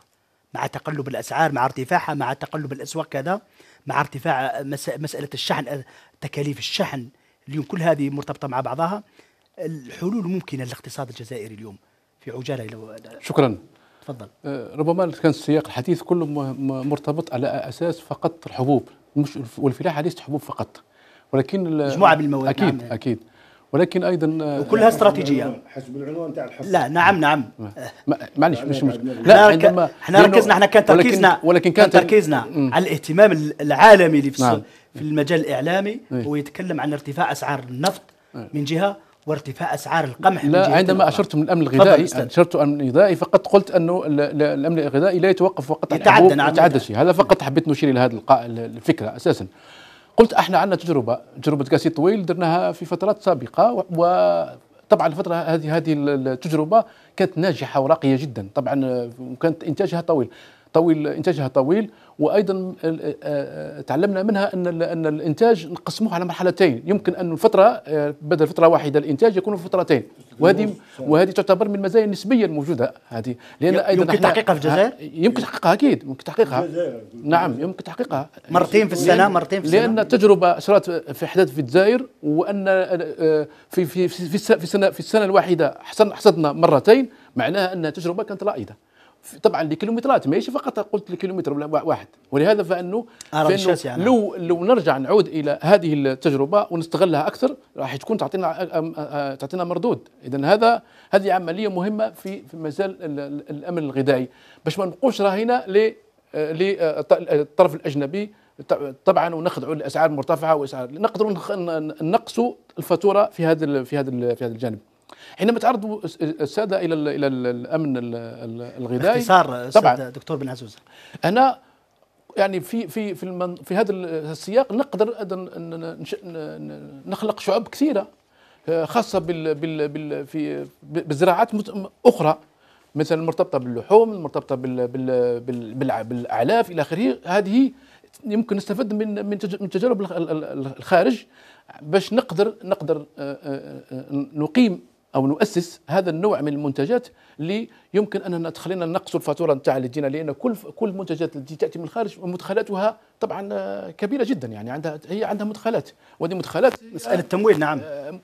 S1: مع تقلب الاسعار مع ارتفاعها مع تقلب الاسواق كذا مع ارتفاع آه، مساله الشحن آه، تكاليف الشحن اليوم كل هذه مرتبطه مع بعضها الحلول ممكنه للاقتصاد الجزائري اليوم في عجاله شكرا تفضل
S4: ربما كان السياق الحديث كله مرتبط على اساس فقط الحبوب مش والفلاحه ليست حبوب فقط ولكن مجموعه من المواد اكيد نعم. اكيد ولكن ايضا وكلها آه، استراتيجيه
S1: حسب العنوان تاع الحصه لا نعم نعم
S4: معليش مش مش لا عندما احنا ركزنا احنا كان تركيزنا ولكن كان
S1: تركيزنا على الاهتمام العالمي اللي في, نعم. في المجال الاعلامي هو يتكلم عن ارتفاع اسعار النفط نعم. من جهه وارتفاع اسعار القمح لا عندما اشرت من الامن الغذائي اشرت
S4: الامن الغذائي فقط قلت انه الامن الغذائي لا يتوقف فقط عن يتعدى نعم يتعدى شيء هذا فقط حبيت نشير الى هذه الفكره اساسا قلت احنا عندنا تجربه تجربه قاسي طويل درناها في فترات سابقه وطبعا الفتره هذه هذه التجربه كانت ناجحه وراقيه جدا طبعا وكانت انتاجها طويل طويل انتاجها طويل وايضا آه، آه، تعلمنا منها ان ان الانتاج نقسموه على مرحلتين يمكن ان الفتره آه، بدل فتره واحده الانتاج يكون في فترتين وهذه وهذه تعتبر من المزايا النسبيه الموجوده هذه لان ايضا يمكن تحقيقها في الجزائر يمكن تحقيقها اكيد يمكن تحقيقها نعم يمكن تحقيقها مرتين في السنه مرتين في السنه لان التجربه صارت في حدث في الجزائر وان في في في, في السنه في السنه الواحده حصلنا مرتين معناها ان التجربه كانت رائده طبعا لكيلومترات ماشي فقط قلت لكيلومتر واحد ولهذا فانه, فإنه يعني. لو لو نرجع نعود الى هذه التجربه ونستغلها اكثر راح تكون تعطينا تعطينا مردود اذا هذا هذه عمليه مهمه في في مجال الامن الغذائي باش ما نبقوش ل آه، للطرف آه، الاجنبي طبعا ونخضعوا لاسعار مرتفعه واسعار نقدروا نقصوا الفاتوره في هذا في هذا في هذا الجانب حينما تعرضوا الساده الى الى الامن الغذائي باختصار طبعا دكتور بن عزوز انا يعني في في في المن في هذا السياق نقدر نخلق شعوب كثيره آه، خاصه بال بال بال في بزراعات اخرى مثلا المرتبطه باللحوم المرتبطه بال بال بال بالاعلاف الى اخره هذه يمكن نستفد من من تجارب الخارج باش نقدر نقدر آه، آه، نقيم او نؤسس هذا النوع من المنتجات اللي يمكن اننا تخلينا نقصوا الفاتوره نتاع جينا لان كل كل المنتجات التي تاتي من الخارج مدخلاتها طبعا كبيره جدا يعني عندها هي عندها مدخلات وهذه مدخلات مساله التمويل نعم آه،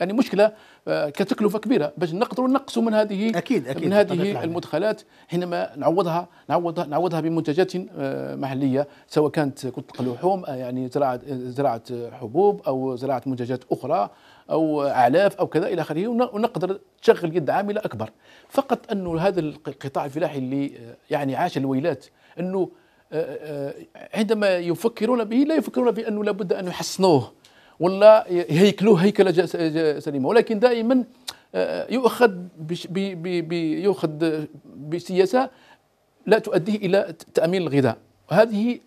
S4: يعني مشكله آه، كتكلفه كبيره باش نقدروا نقصوا من هذه أكيد أكيد من هذه المدخلات حينما نعوضها نعوضها نعوضها بمنتجات آه، محليه سواء كانت كنت لحوم يعني زراعه زراعه حبوب او زراعه منتجات اخرى او اعلاف او كذا الى اخره ونقدر تشغل يد عامله اكبر فقط انه هذا القطاع الفلاحي اللي يعني عاش الويلات انه عندما يفكرون به لا يفكرون بانه لابد ان يحسنوه ولا يهيكلوه هيكله سليمه ولكن دائما يؤخذ بي بي بي يؤخذ بسياسه لا تؤديه الى تامين الغذاء وهذه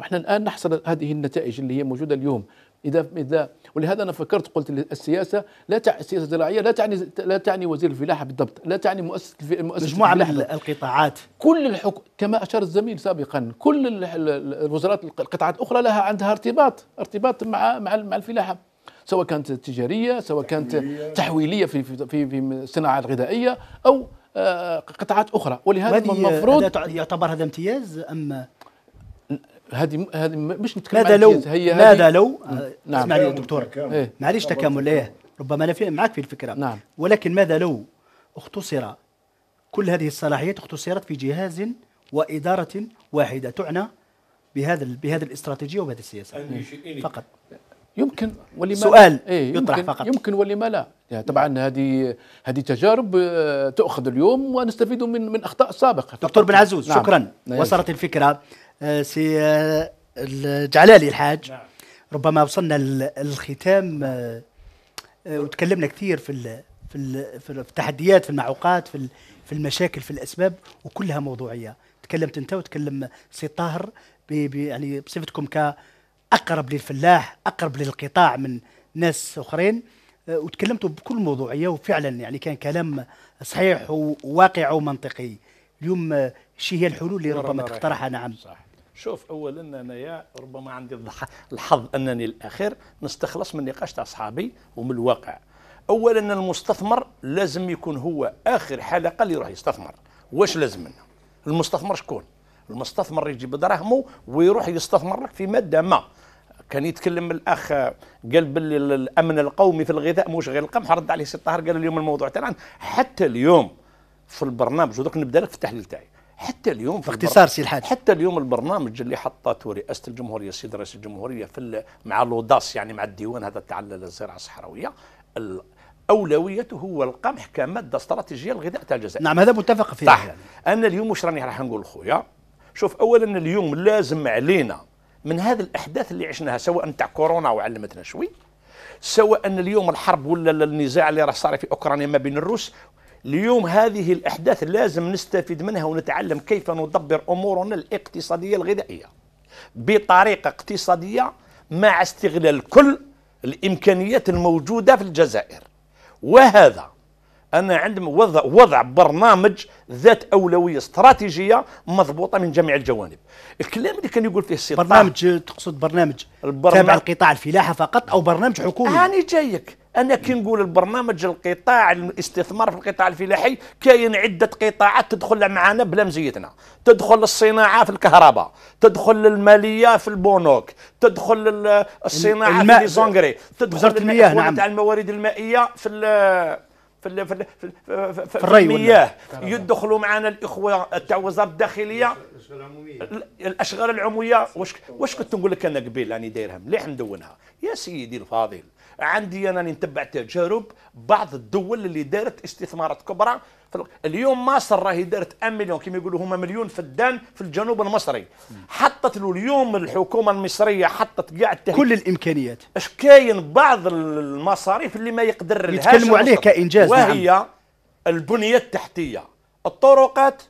S4: احنا الان نحصل هذه النتائج اللي هي موجوده اليوم اذا اذا ولهذا انا فكرت قلت السياسه لا تع... السياسه الزراعيه لا تعني لا تعني وزير الفلاحه بالضبط، لا تعني مؤسسه الف... مؤسسه مجموعه من القطاعات كل الحكم كما اشار الزميل سابقا كل ال... الوزارات القطاعات الاخرى لها عندها ارتباط ارتباط مع مع مع الفلاحه سواء كانت تجاريه سواء كانت تحويليه في في, في الصناعه الغذائيه او آه، قطاعات اخرى ولهذا المفروض
S1: يعتبر هذا امتياز ام
S4: هذه هذه مش نتكلم ماذا لو هي ماذا لو آه، نعم اسمعني يا دكتور معليش تكامل
S1: ايه ربما انا معك في الفكره نعم ولكن ماذا لو اختصر كل هذه الصلاحيات اختصرت في جهاز واداره واحده تعنى بهذا بهذه الاستراتيجيه وبهذه السياسه
S4: فقط يمكن ولما سؤال إيه يطرح يمكن فقط يمكن ولما لا يعني طبعا نعم. هذه هذه تجارب آه، تؤخذ اليوم ونستفيد من من اخطاء سابقه دكتور بن عزوز نعم. شكرا نعم. وصلت الفكره سي آه، الجعلالي الحاج نعم.
S1: ربما وصلنا للختام آه، آه، وتكلمنا كثير في في في التحديات في المعوقات في في المشاكل في الاسباب وكلها موضوعيه تكلمت انت وتكلم سي طاهر يعني بصفتكم كاقرب للفلاح اقرب للقطاع من ناس اخرين وتكلمتوا بكل موضوعيه وفعلا يعني كان كلام صحيح وواقع ومنطقي اليوم شي هي الحلول
S5: اللي ربما تقترحها نعم صح. شوف اولا انايا ربما عندي الحظ انني الاخير نستخلص من نقاش تاع صحابي ومن الواقع اولا المستثمر لازم يكون هو اخر حلقه اللي يروح يستثمر واش لازم منه المستثمر شكون المستثمر يجيب دراهمه ويروح يستثمر لك في ماده ما كان يتكلم الاخ قال باللي الامن القومي في الغذاء مش غير القمح رد عليه سي طاهر قال اليوم الموضوع تاعنا حتى اليوم في البرنامج ودوك نبدا لك في التحليل تاعي حتى اليوم باختصار سي الحاج حتى اليوم البرنامج اللي حطته رئاسه الجمهوريه السيد رئيس الجمهوريه في مع لوداس يعني مع الديوان هذا تاع الزراعه الصحراويه اولويته هو القمح كماده استراتيجيه للغذاء تاع الجزائر نعم هذا متفق فيه صح يعني. انا اليوم واش راني راح نقول خويا شوف اولا اليوم لازم علينا من هذه الاحداث اللي عشناها سواء تاع كورونا وعلمتنا شوي سواء اليوم الحرب ولا النزاع اللي راه صار في اوكرانيا ما بين الروس اليوم هذه الأحداث لازم نستفيد منها ونتعلم كيف ندبر أمورنا الاقتصادية الغذائية بطريقة اقتصادية مع استغلال كل الإمكانيات الموجودة في الجزائر وهذا أنا عندما وضع, وضع برنامج ذات أولوية استراتيجية مضبوطة من جميع الجوانب الكلام اللي كان يقول فيه السيد برنامج تقصد برنامج البرنامج تابع القطاع الفلاحة فقط أو برنامج حكومي هاني جايك انا كي نقول البرنامج القطاع الاستثمار في القطاع الفلاحي كاين عده قطاعات تدخل معنا بلا مزيتنا تدخل الصناعه في الكهرباء تدخل الماليه في البنوك تدخل الصناعه الماء في ليزونغري تدخل المياه نعم. تاع الموارد المائيه في في في في, في, في المياه يدخلوا معنا الاخوه تاع وزاره الداخليه الاشغال العموميه واش واش كنت نقول لك انا قبيل راني دايرها مليح ندونها يا سيدي الفاضل عندي انا نتبع تجارب بعض الدول اللي دارت استثمارات كبرى اليوم مصر راهي دارت 1 مليون كما يقولوا هما مليون فدان في الجنوب المصري حطت له اليوم الحكومه المصريه حطت كاع كل الامكانيات اش كاين بعض المصاريف اللي ما يقدر لهاش يتكلموا عليه كانجاز نعم. وهي نعم. البنيه التحتيه الطرقات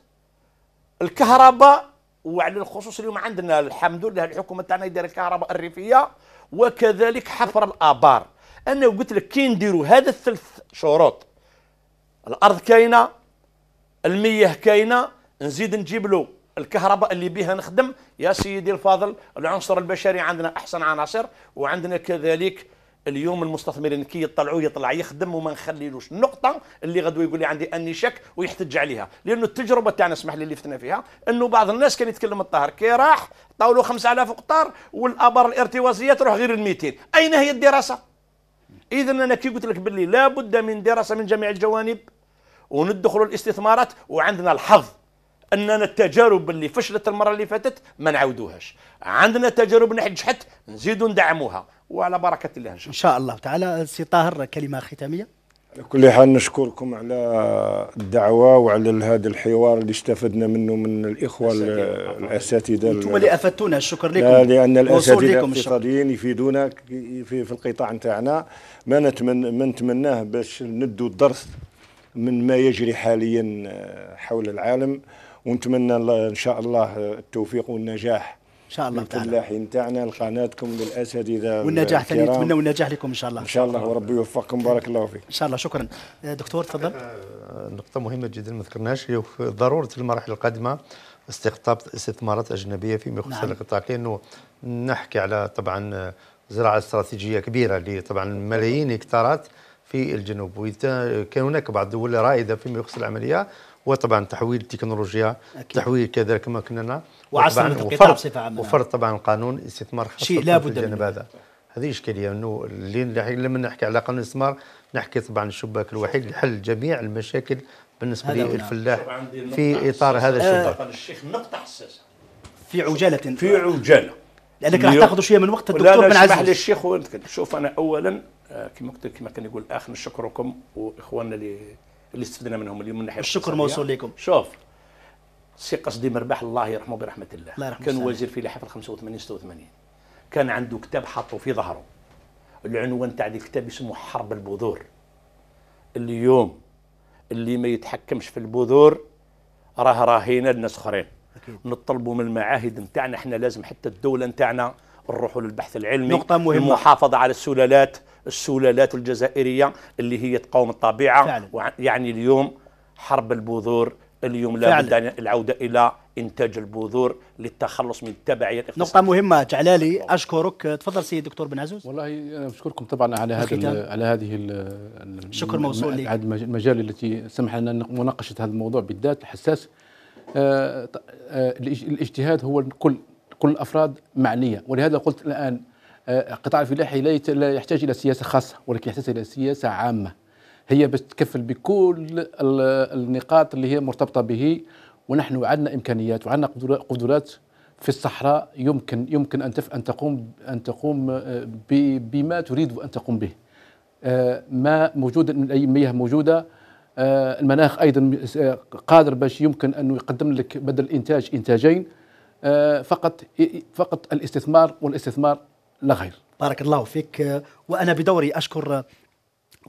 S5: الكهرباء وعلى الخصوص اليوم عندنا الحمد لله الحكومه تاعنا يدير الكهرباء الريفيه وكذلك حفر الابار انا قلت لك كي نديروا هذا الثلاث شروط الارض كاينه المياه كاينه نزيد نجيب له الكهرباء اللي بها نخدم يا سيدي الفاضل العنصر البشري عندنا احسن عناصر وعندنا كذلك اليوم المستثمرين كي يطلعوا يطلع يخدم وما نخليلوش نقطه اللي غدو يقول لي عندي اني شك ويحتج عليها لانه التجربه تاعنا اسمح لي اللي فتنا فيها انه بعض الناس كان يتكلم الطاهر كي راح طاولوا 5000 قطار والابار الارتوازيه تروح غير ال 200 اين هي الدراسه اذا انا كي قلت لك باللي لابد من دراسه من جميع الجوانب وندخلوا الاستثمارات وعندنا الحظ اننا التجارب اللي فشلت المره اللي فاتت ما نعاودوهاش عندنا تجارب نجحت نزيدوا ندعموها وعلى بركه الله ان شاء
S1: الله ان شاء الله تعالى سي طاهر كلمه ختاميه
S3: على كل حال نشكركم على الدعوه وعلى هذا الحوار اللي استفدنا منه من الاخوه الاساتذه انتم اللي افدتونا الشكر لكم لا لان الاساتذه الاقتصاديين يفيدونا في, في القطاع نتاعنا ما نتمنى ما نتمناه باش ندوا الدرس من ما يجري حاليا آه، حول العالم ونتمنى ان شاء الله التوفيق والنجاح ان شاء الله تعالى الفلاحين تاعنا لقناتكم للاساتذه
S1: والنجاح ثاني نتمنى النجاح
S2: لكم ان شاء الله ان شاء الله وربي يوفقكم بارك الله فيك ان شاء الله شكرا آه، دكتور تفضل آه، نقطه مهمه جدا ما ذكرناهاش هي ضروره المراحل القادمه استقطاب استثمارات اجنبيه فيما يخص نعم. القطاع لانه نحكي على طبعا زراعه استراتيجيه كبيره اللي طبعا ملايين هكتارات في الجنوب وكان هناك بعض الدول رائده فيما يخص العمليه وطبعا تحويل التكنولوجيا تحويل كذا كما كنا وعصرنا القطاع بصفه عامه وفرض طبعا قانون استثمار خاص شيء لابد من هذا هذه اشكاليه انه اللي لما نحكي على قانون الاستثمار نحكي طبعا الشباك الوحيد لحل جميع المشاكل بالنسبه للفلاح في اطار هذا الشباك.
S5: آه الشيخ نقطه حساسه
S2: في عجاله في عجاله لانك راح تاخذ شويه من وقت الدكتور بن عزيز لي
S5: الشيخ شوف انا اولا آه، كما كما كان يقول الاخ نشكركم واخواننا اللي اللي استفدنا منهم اليوم من ناحيه الشكر موصول لكم شوف سي قصدي مرباح الله يرحمه برحمه الله, الله كان سهل. وزير فلاحه في 85 86 كان عنده كتاب حاطه في ظهره العنوان تاع الكتاب اسمه حرب البذور اليوم اللي ما يتحكمش في البذور راه راهينا لناس اخرين نطلبوا من المعاهد نتاعنا احنا لازم حتى الدوله نتاعنا نروحوا للبحث العلمي نقطة مهمة المحافظة على السلالات السلالات الجزائرية اللي هي تقاوم الطبيعة فعلا. يعني اليوم حرب البذور اليوم لا بد أن العودة إلى إنتاج البذور للتخلص من التبعية الاقتصادية
S1: نقطة مهمة جعلالي أشكرك تفضل سيد دكتور بن
S4: عزوز والله أنا بشكركم طبعا على هذا على هذه الشكر موصول لي المجال التي سمح لنا مناقشة هذا الموضوع بالذات الحساس آه، آه، الاجتهاد هو كل كل الافراد معنيه ولهذا قلت الان القطاع آه، الفلاحي لا يحتاج الى سياسه خاصه ولكن يحتاج الى سياسه عامه هي باش بكل النقاط اللي هي مرتبطه به ونحن عندنا امكانيات وعندنا قدرات في الصحراء يمكن يمكن ان ان تقوم ان تقوم آه، بما تريد ان تقوم به آه، ما موجود من اي مياه موجوده المناخ ايضا قادر باش يمكن انه يقدم لك بدل انتاج انتاجين فقط فقط الاستثمار والاستثمار لا غير بارك الله فيك وأنا بدوري أشكر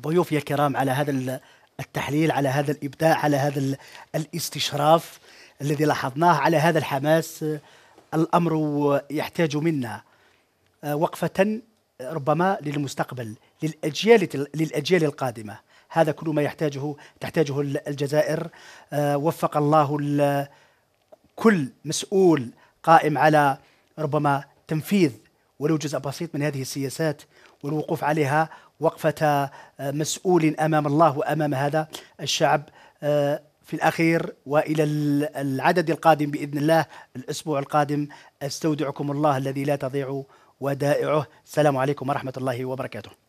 S4: ضيوفي الكرام على هذا
S1: التحليل على هذا الإبداع على هذا الاستشراف الذي لاحظناه على هذا الحماس الأمر يحتاج منا آه، وقفة ربما للمستقبل للأجيال للأجيال القادمة هذا كل ما يحتاجه تحتاجه الجزائر آه، وفق الله كل مسؤول قائم على ربما تنفيذ ولو جزء بسيط من هذه السياسات والوقوف عليها وقفة آه، مسؤول أمام الله وأمام هذا الشعب آه، في الأخير وإلى العدد القادم بإذن الله الأسبوع القادم أستودعكم الله الذي لا تضيع ودائعه السلام عليكم ورحمة الله وبركاته